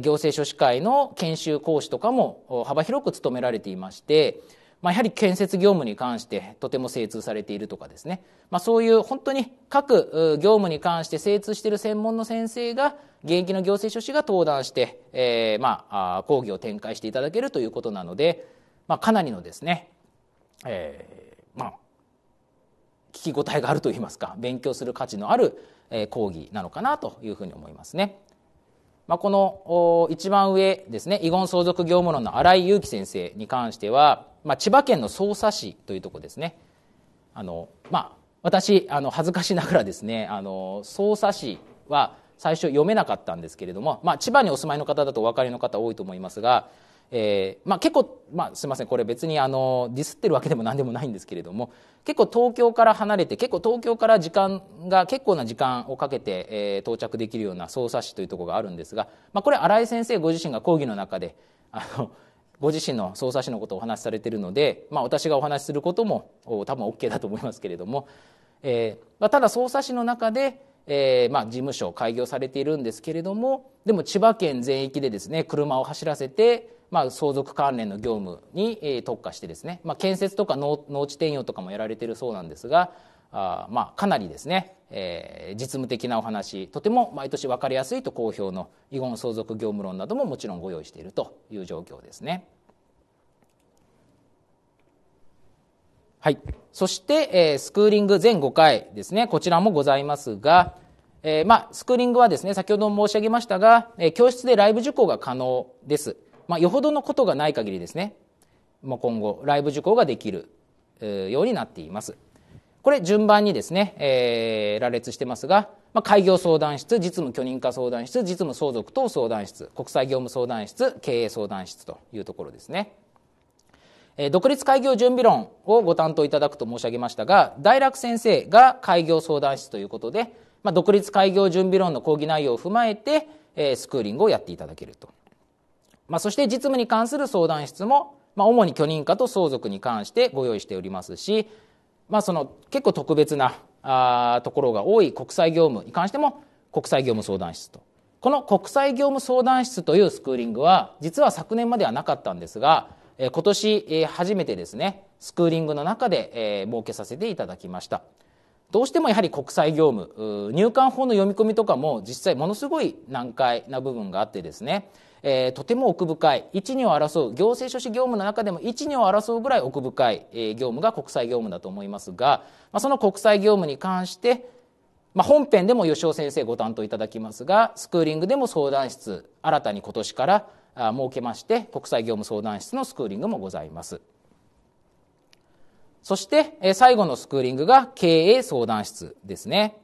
行政書士会の研修講師とかも幅広く務められていまして、まあ、やはり建設業務に関してとても精通されているとかですね、まあ、そういう本当に各業務に関して精通している専門の先生が現役の行政書士が登壇して、えー、まあ講義を展開していただけるということなので、まあ、かなりのですね、えー、まあ聞き応えがあるといいますか勉強する価値のある講義なのかなというふうに思いますね。まあ、この一番上ですね、遺言相続業務論の荒井祐樹先生に関しては、まあ、千葉県の匝瑳市というところですね。あの、まあ、私、あの、恥ずかしながらですね、あの、匝瑳市は最初読めなかったんですけれども、まあ、千葉にお住まいの方だとお分かりの方多いと思いますが、えー、まあ、結構、まあ、すみませんこれ別にあのディスってるわけでも何でもないんですけれども結構東京から離れて結構東京から時間が結構な時間をかけて、えー、到着できるような匝瑳市というところがあるんですが、まあ、これ新井先生ご自身が講義の中であのご自身の匝瑳市のことをお話しされているので、まあ、私がお話しすることも多分 OK だと思いますけれども、えーまあ、ただ匝瑳市の中で、えーまあ、事務所開業されているんですけれどもでも千葉県全域でですね車を走らせてまあ、相続関連の業務に、えー、特化してですね、まあ、建設とか農地転用とかもやられてるそうなんですがあまあかなりですね、えー、実務的なお話とても毎年分かりやすいと好評の遺言相続業務論などももちろんご用意しているという状況ですね。はい、そして、えー、スクーリング全5回ですねこちらもございますが、えーまあ、スクーリングはですね先ほども申し上げましたが、えー、教室でライブ受講が可能です。まあ、よほどのことがない限りですね、もう今後、ライブ受講ができるようになっています。これ、順番にですね、えー、羅列してますが、まあ、開業相談室、実務許認可相談室、実務相続等相談室、国際業務相談室、経営相談室というところですね。え独立開業準備論をご担当いただくと申し上げましたが、大楽先生が開業相談室ということで、まあ、独立開業準備論の講義内容を踏まえて、えスクーリングをやっていただけるとまあ、そして実務に関する相談室も、まあ、主に許認可と相続に関してご用意しておりますし、まあ、その結構特別なあところが多い国際業務に関しても国際業務相談室と。この国際業務相談室というスクーリングは実は昨年まではなかったんですが、え今年、え初めてですねスクーリングの中で、え設けさせていただきました。どうしてもやはり国際業務入管法の読み込みとかも実際ものすごい難解な部分があってですねえー、とても奥深い一二を争う行政書士業務の中でも一二を争うぐらい奥深い、えー、業務が国際業務だと思いますが、まあ、その国際業務に関して、まあ、本編でも吉尾先生ご担当いただきますがスクーリングでも相談室新たに今年から設けまして国際業務相談室のスクーリングもございます。そして、最後のスクーリングが経営相談室ですね。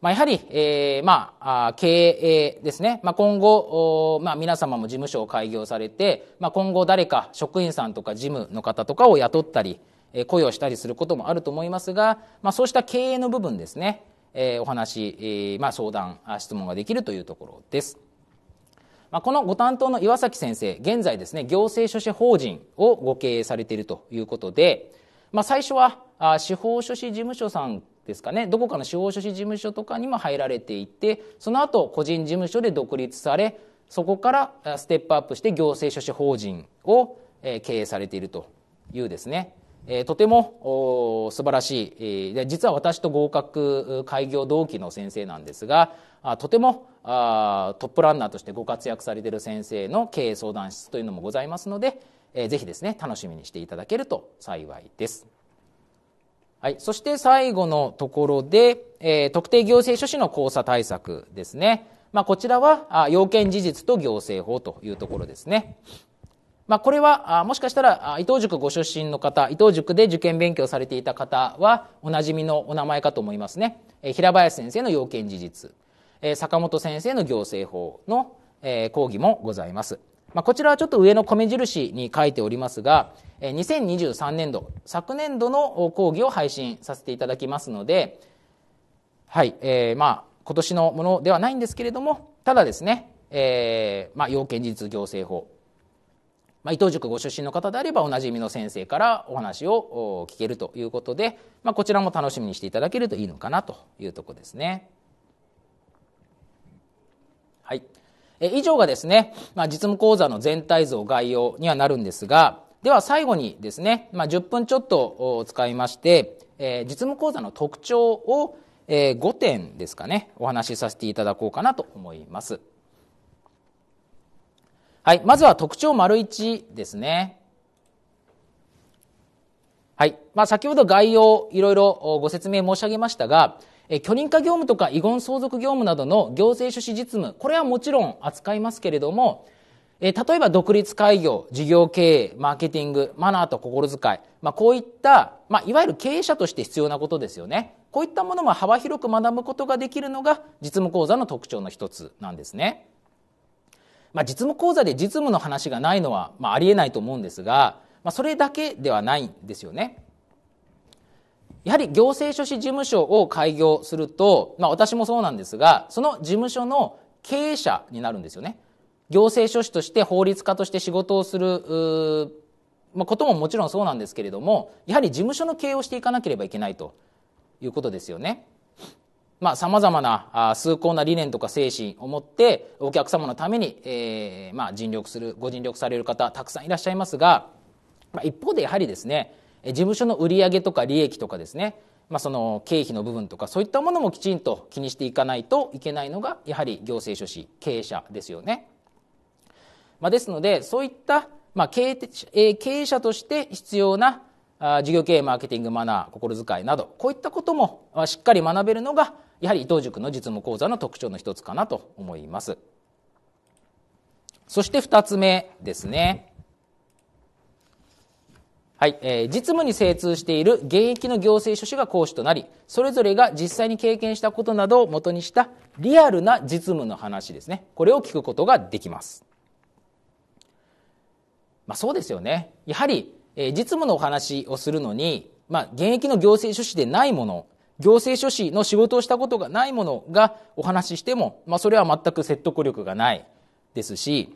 まあ、やはり、えー、まあ、経営ですね。まあ、今後、まあ、皆様も事務所を開業されて、まあ、今後誰か職員さんとか事務の方とかを雇ったり、えー、雇用したりすることもあると思いますが、まあ、そうした経営の部分ですね、えー、お話、えー、まあ、相談、質問ができるというところです。まあ、このご担当の岩崎先生、現在ですね、行政書士法人をご経営されているということで、まあ、最初は司法書士事務所さんですかねどこかの司法書士事務所とかにも入られていてその後個人事務所で独立されそこからステップアップして行政書士法人を経営されているというですねとても素晴らしい実は私と合格開業同期の先生なんですがとてもトップランナーとしてご活躍されている先生の経営相談室というのもございますのでぜひですね楽しみにしていただけると幸いです。はい。そして最後のところで、えー、特定行政書士の交差対策ですね。まあ、こちらは、あ要件事実と行政法というところですね。まあ、これは、あもしかしたら、伊藤塾ご出身の方、伊藤塾で受験勉強されていた方は、おなじみのお名前かと思いますね。え平林先生の要件事実、え坂本先生の行政法の、え講義もございます。まあ、こちらはちょっと上の米印に書いておりますが、2023年度、昨年度の講義を配信させていただきますので、はい、えー、まあ、今年のものではないんですけれども、ただですね、えー、まあ、要件実行政法、まあ、伊藤塾ご出身の方であればおなじみの先生からお話を聞けるということで、まあ、こちらも楽しみにしていただけるといいのかなというとこですね。はい、え以上がですね、まあ、実務講座の全体像概要にはなるんですが、では最後にですね、まあ、10分ちょっと使いまして、えー、実務講座の特徴を、えー、5点ですかね、お話しさせていただこうかなと思います。はい、まずは特徴丸1ですね。はい。まあ、先ほど概要、いろいろご説明申し上げましたが、え許認可業務とか遺言相続業務などの行政書士実務、これはもちろん扱いますけれども、え例えば独立開業、事業経営、マーケティング、マナーと心遣い、まあ、こういった、まあ、いわゆる経営者として必要なことですよね。こういったものも幅広く学ぶことができるのが実務講座の特徴の一つなんですね。まあ、実務講座で実務の話がないのは、まあ、ありえないと思うんですが、まあ、それだけではないんですよね。やはり行政書士事務所を開業すると、まあ、私もそうなんですが、その事務所の経営者になるんですよね。行政書士として法律家として仕事をする、まあ、ことももちろんそうなんですけれども、やはり事務所の経営をしていかなければいけないということですよね。まあ、様々な崇高な理念とか精神を持って、お客様のために、えー、まあ、尽力する、ご尽力される方、たくさんいらっしゃいますが、まあ、一方でやはりですね、事務所の売上とか利益とかですね、まあ、その経費の部分とかそういったものもきちんと気にしていかないといけないのがやはり行政書士経営者ですよね。まあ、ですので、そういった、まあ経営経営者として必要な事業経営マーケティングマナー心遣いなどこういったこともしっかり学べるのがやはり伊藤塾の実務講座の特徴の一つかなと思いますそして2つ目ですねはい、えー、実務に精通している現役の行政書士が講師となりそれぞれが実際に経験したことなどをもとにしたリアルな実務の話ですねこれを聞くことができますまあ、そうですよね。やはり、え実務のお話をするのに、まあ、現役の行政書士でないもの、行政書士の仕事をしたことがないものがお話ししても、まあ、それは全く説得力がないですし、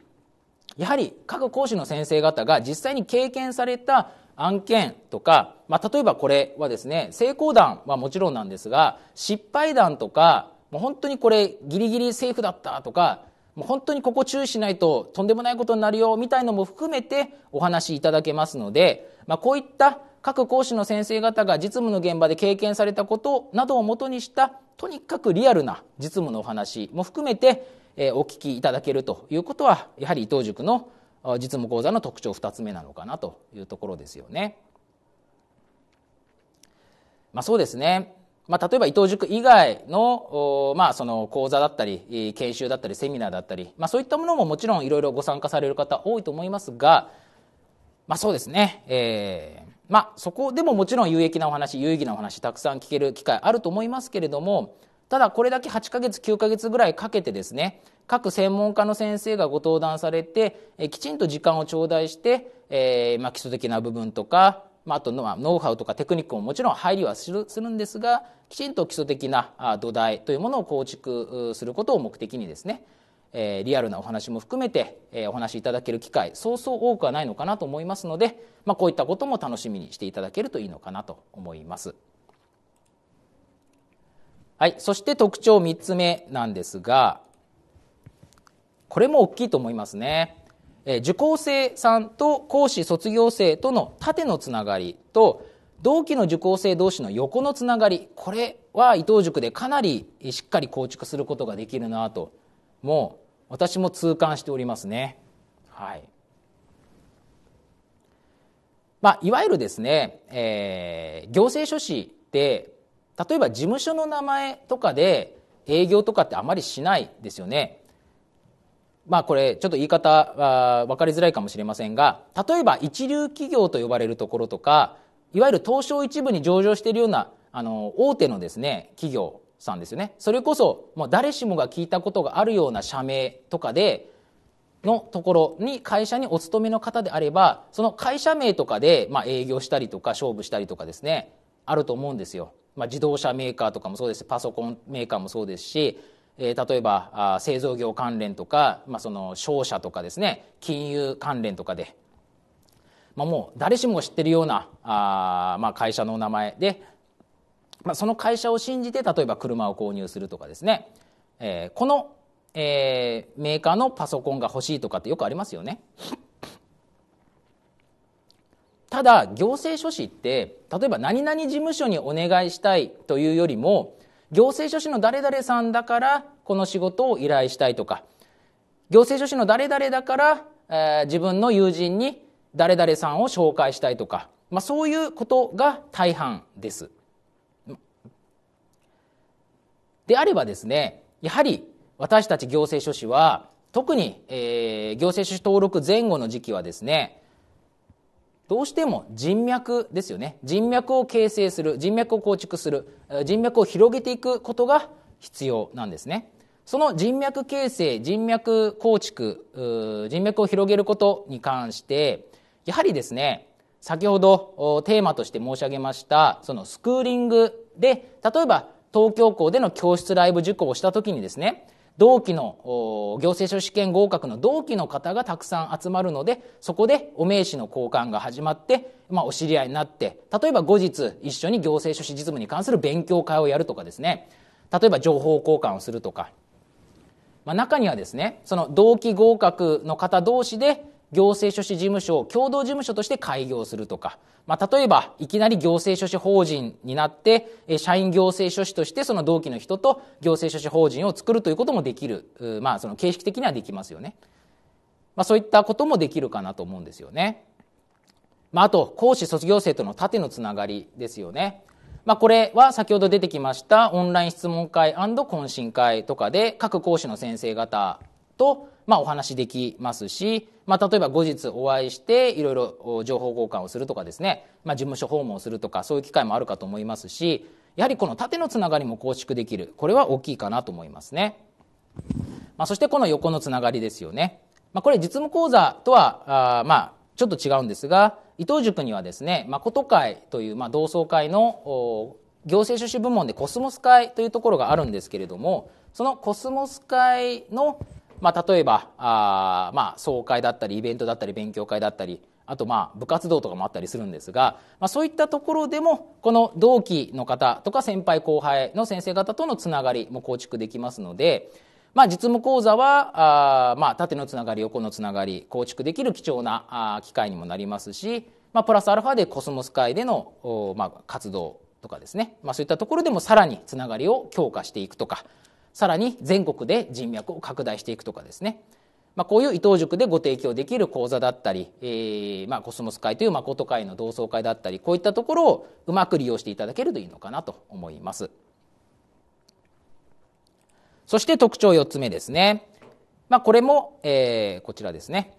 やはり各講師の先生方が実際に経験された案件とか、まあ、例えばこれはですね、成功談はもちろんなんですが、失敗談とか、もう本当にこれギリギリセーフだったとか、もう本当にここ注意しないととんでもないことになるよみたいのも含めてお話しいただけますので、まあ、こういった各講師の先生方が実務の現場で経験されたことなどをもとにしたとにかくリアルな実務のお話も含めて、えー、お聞きいただけるということはやはり伊藤塾の実務講座の特徴2つ目なのかなというところですよね。まあ、そうですねまあ、例えば伊藤塾以外の,、まあその講座だったり研修だったりセミナーだったり、まあ、そういったものももちろんいろいろご参加される方多いと思いますが、まあ、そうですね、えーまあ、そこでももちろん有益なお話有意義なお話たくさん聞ける機会あると思いますけれどもただこれだけ8ヶ月9ヶ月ぐらいかけてですね各専門家の先生がご登壇されてえきちんと時間を頂戴して、えーまあ、基礎的な部分とかまあ、あとの、ノウハウとかテクニックももちろん入りはするするんですがきちんと基礎的なあ土台というものを構築することを目的にですね、えー、リアルなお話も含めて、えー、お話しいただける機会そうそう多くはないのかなと思いますので、まあ、こういったことも楽しみにしていただけるといいのかなと思います。はい、そして特徴3つ目なんですがこれも大きいと思いますね。え受講生さんと講師卒業生との縦のつながりと同期の受講生同士の横のつながりこれは伊藤塾でかなりしっかり構築することができるなともう私も痛感しておりますね。はいまあ、いわゆるですね、えー、行政書士って例えば事務所の名前とかで営業とかってあまりしないですよね。まあこれちょっと言い方は分かりづらいかもしれませんが例えば一流企業と呼ばれるところとかいわゆる東証一部に上場しているようなあの大手のですね企業さんですよねそれこそもう誰しもが聞いたことがあるような社名とかでのところに会社にお勤めの方であればその会社名とかで、まあ、営業したりとか勝負したりとかですねあると思うんですよ。まあ、自動車メーカーとかもそうですしパソコンメーカーもそうですしえ例えばあ製造業関連とか、まあ、その商社とかですね金融関連とかで、まあ、もう誰しも知ってるようなあ、まあ、会社の名前で、まあ、その会社を信じて例えば車を購入するとかですね、えー、この、えー、メーカーのパソコンが欲しいとかってよくありますよね。ただ行政書士って例えば何々事務所にお願いしたいというよりも行政書士の誰々さんだからこの仕事を依頼したいとか、行政書士の誰々だから、えー、自分の友人に誰々さんを紹介したいとか、まあ、そういうことが大半です。であればですね、やはり私たち行政書士は、特に、えー、行政書士登録前後の時期はですね、どうしても人脈ですよね。人脈を形成する、人脈を構築する、人脈を広げていくことが必要なんですね。その人脈形成、人脈構築、人脈を広げることに関して、やはりですね、先ほどテーマとして申し上げました、そのスクーリングで、例えば東京校での教室ライブ受講をした時にですね、同期の、行政書士試験合格の同期の方がたくさん集まるので、そこでお名刺の交換が始まって、まあ、お知り合いになって、例えば後日一緒に行政書士実務に関する勉強会をやるとかですね、例えば情報交換をするとか、まあ、中にはですね、その同期合格の方同士で、行政書士事務所を共同事務所として開業するとか、まあ、例えばいきなり行政書士法人になって社員行政書士としてその同期の人と行政書士法人を作るということもできる、まあ、その形式的にはできますよね、まあ、そういったこともできるかなと思うんですよね、まあ、あと講師卒業生との縦のつながりですよねまあ、これは先ほど出てきましたオンライン質問会懇親会とかで各講師の先生方とまあ、お話できますし、まあ、例えば後日お会いしていろいろ情報交換をするとかですね、まあ、事務所訪問をするとかそういう機会もあるかと思いますしやはりこの縦のつながりも構築できるこれは大きいかなと思いますね、まあ、そしてこの横のつながりですよね、まあ、これ実務講座とはあまあちょっと違うんですが伊藤塾にはですね誠会というまあ同窓会の行政書士部門でコスモス会というところがあるんですけれどもそのコスモス会のまあ、例えばあ、まあ、総会だったりイベントだったり勉強会だったりあとまあ部活動とかもあったりするんですが、まあ、そういったところでもこの同期の方とか先輩後輩の先生方とのつながりも構築できますので、まあ、実務講座はあ、まあ、縦のつながり横のつながり構築できる貴重なあ機会にもなりますし、まあ、プラスアルファでコスモス会でのお、まあ、活動とかですね、まあ、そういったところでもさらにつながりを強化していくとかさらに全国で人脈を拡大していくとかですねまあ、こういう伊藤塾でご提供できる講座だったり、えーまあ、コスモス会という誠会の同窓会だったりこういったところをうまく利用していただけるといいのかなと思いますそして特徴4つ目ですね、まあ、これも、えー、こちらですね、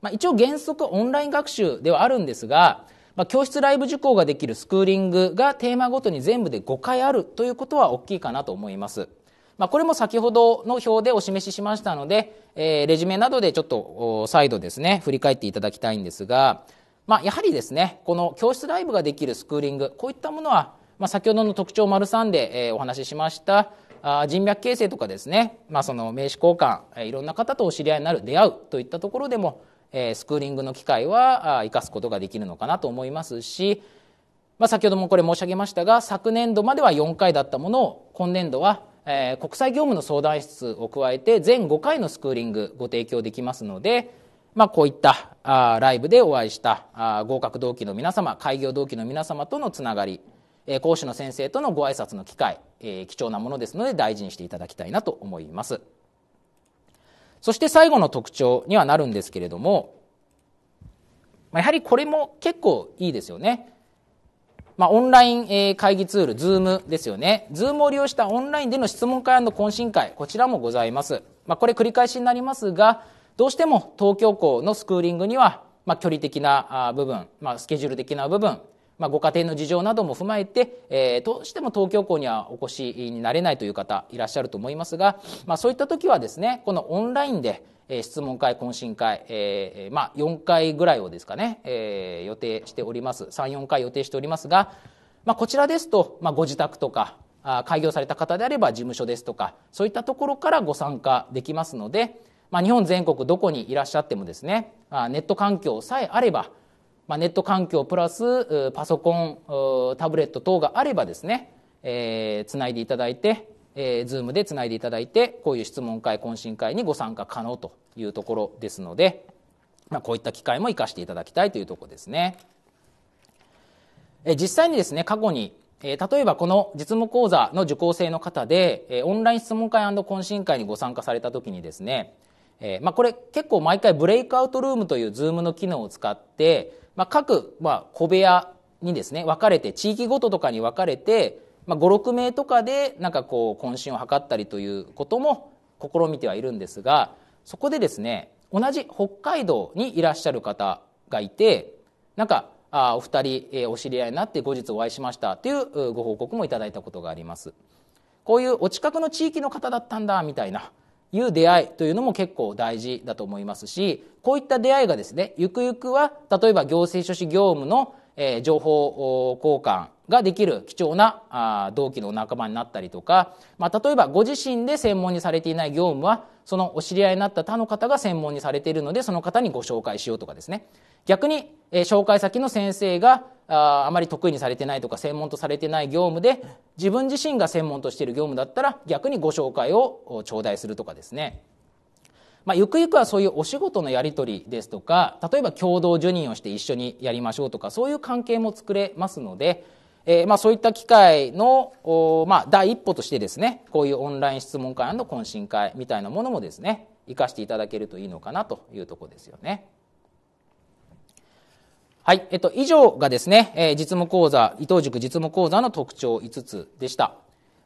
まあ、一応原則オンライン学習ではあるんですが、まあ、教室ライブ受講ができるスクーリングがテーマごとに全部で5回あるということは大きいかなと思いますまあ、これも先ほどの表でお示ししましたので、えー、レジュメなどでちょっと再度ですね、振り返っていただきたいんですが、まあ、やはりですね、この教室ライブができるスクーリング、こういったものは、まあ、先ほどの特徴丸3で、えー、お話ししました、人脈形成とかですね、まあ、その名刺交換、いろんな方とお知り合いになる、出会うといったところでも、スクーリングの機会は生かすことができるのかなと思いますし、まあ、先ほどもこれ申し上げましたが、昨年度までは4回だったものを、今年度はえー、国際業務の相談室を加えて全5回のスクーリングご提供できますので、まあ、こういったあライブでお会いしたあ合格同期の皆様開業同期の皆様とのつながり、えー、講師の先生とのご挨拶の機会、えー、貴重なものですので大事にしていただきたいなと思いますそして最後の特徴にはなるんですけれども、まあ、やはりこれも結構いいですよねまあ、オンライン、え会議ツール、ズームですよね。ズームを利用したオンラインでの質問会懇親会、こちらもございます。まあ、これ繰り返しになりますが、どうしても東京校のスクーリングには、まあ、距離的な部分、まあ、スケジュール的な部分、まあ、ご家庭の事情なども踏まえて、えー、どうしても東京校にはお越しになれないという方いらっしゃると思いますが、まあ、そういった時はですねこのオンラインで質問会、懇親会、えーまあ、4回ぐらいをですかね、えー、予定しております、3、4回予定しておりますが、まあ、こちらですと、まあ、ご自宅とか、開業された方であれば事務所ですとか、そういったところからご参加できますので、まあ、日本全国どこにいらっしゃってもですね、ネット環境さえあれば、まあ、ネット環境プラスパソコンタブレット等があればですね、えー、つないでいただいて、えー、Zoom でつないでいただいてこういう質問会懇親会にご参加可能というところですので、まあ、こういった機会も生かしていただきたいというところですね、えー、実際にですね過去に、えー、例えばこの実務講座の受講生の方で、えー、オンライン質問会懇親会にご参加された時にですねえーまあ、これ結構毎回ブレイクアウトルームという Zoom の機能を使ってまあ、各、まあ、小部屋にですね分かれて地域ごととかに分かれて、まあ、56名とかでなんかこう渾身を図ったりということも試みてはいるんですがそこでですね同じ北海道にいらっしゃる方がいてなんかあお二人、えー、お知り合いになって後日お会いしましたというご報告もいただいたことがあります。こういうお近くの地域の方だったんだみたいないう出会いというのも結構大事だと思いますしこういった出会いがですねゆくゆくは例えば行政書士業務のえ情報交換ができる貴重な同期の仲間になったりとか、まあ、例えばご自身で専門にされていない業務はそのお知り合いになった他の方が専門にされているのでその方にご紹介しようとかですね逆に、え紹介先の先生がああまり得意にされてないとか専門とされてない業務で自分自身が専門としている業務だったら逆にご紹介を頂戴するとかですね、まあ、ゆくゆくはそういうお仕事のやり取りですとか例えば共同受任をして一緒にやりましょうとかそういう関係も作れますので、えー、まあそういった機会のお、まあ、第一歩としてですねこういうオンライン質問会懇親会みたいなものもですね生かしていただけるといいのかなというところですよね。はい。えっと、以上がですね、えー、実務講座、伊藤塾実務講座の特徴5つでした。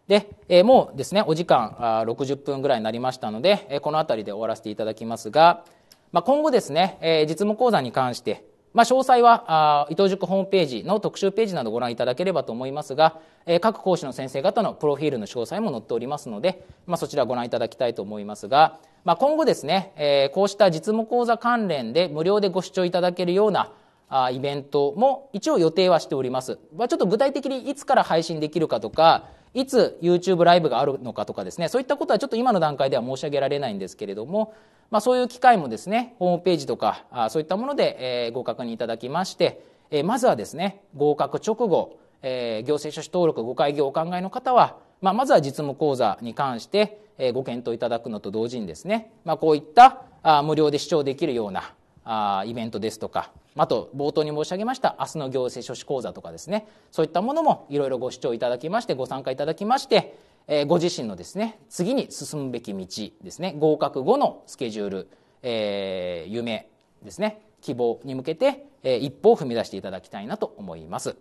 で、えー、もうですね、お時間あ60分ぐらいになりましたので、えー、この辺りで終わらせていただきますが、まあ、今後ですね、えー、実務講座に関して、まあ、詳細はあ伊藤塾ホームページの特集ページなどご覧いただければと思いますが、えー、各講師の先生方のプロフィールの詳細も載っておりますので、まあ、そちらご覧いただきたいと思いますが、まあ、今後ですね、えー、こうした実務講座関連で無料でご視聴いただけるようなあイベントも一応予定はしております。まあ、ちょっと具体的にいつから配信できるかとか、いつ YouTube ライブがあるのかとかですね、そういったことはちょっと今の段階では申し上げられないんですけれども、まあ、そういう機会もですね、ホームページとか、あそういったもので、えー、ご確認いただきまして、えー、まずはですね、合格直後、えー、行政書士登録ご会議をお考えの方は、まあ、まずは実務講座に関して、えー、ご検討いただくのと同時にですね、まあ、こういったあ無料で視聴できるようなあイベントですとか、あと冒頭に申し上げました明日の行政書士講座とかですねそういったものもいろいろご視聴いただきましてご参加いただきましてえご自身のですね次に進むべき道ですね合格後のスケジュール、えー、夢ですね希望に向けて、え一歩を踏み出していただきたいなと思います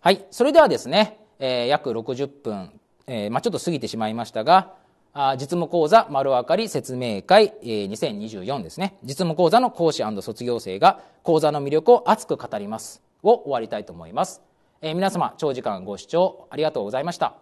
はいそれではですね、えー、約60分、えまあ、ちょっと過ぎてしまいましたが、実務講座丸分かり説明会2024ですね実務講座の講師卒業生が講座の魅力を熱く語りますを終わりたいと思います、え皆様長時間ご視聴ありがとうございました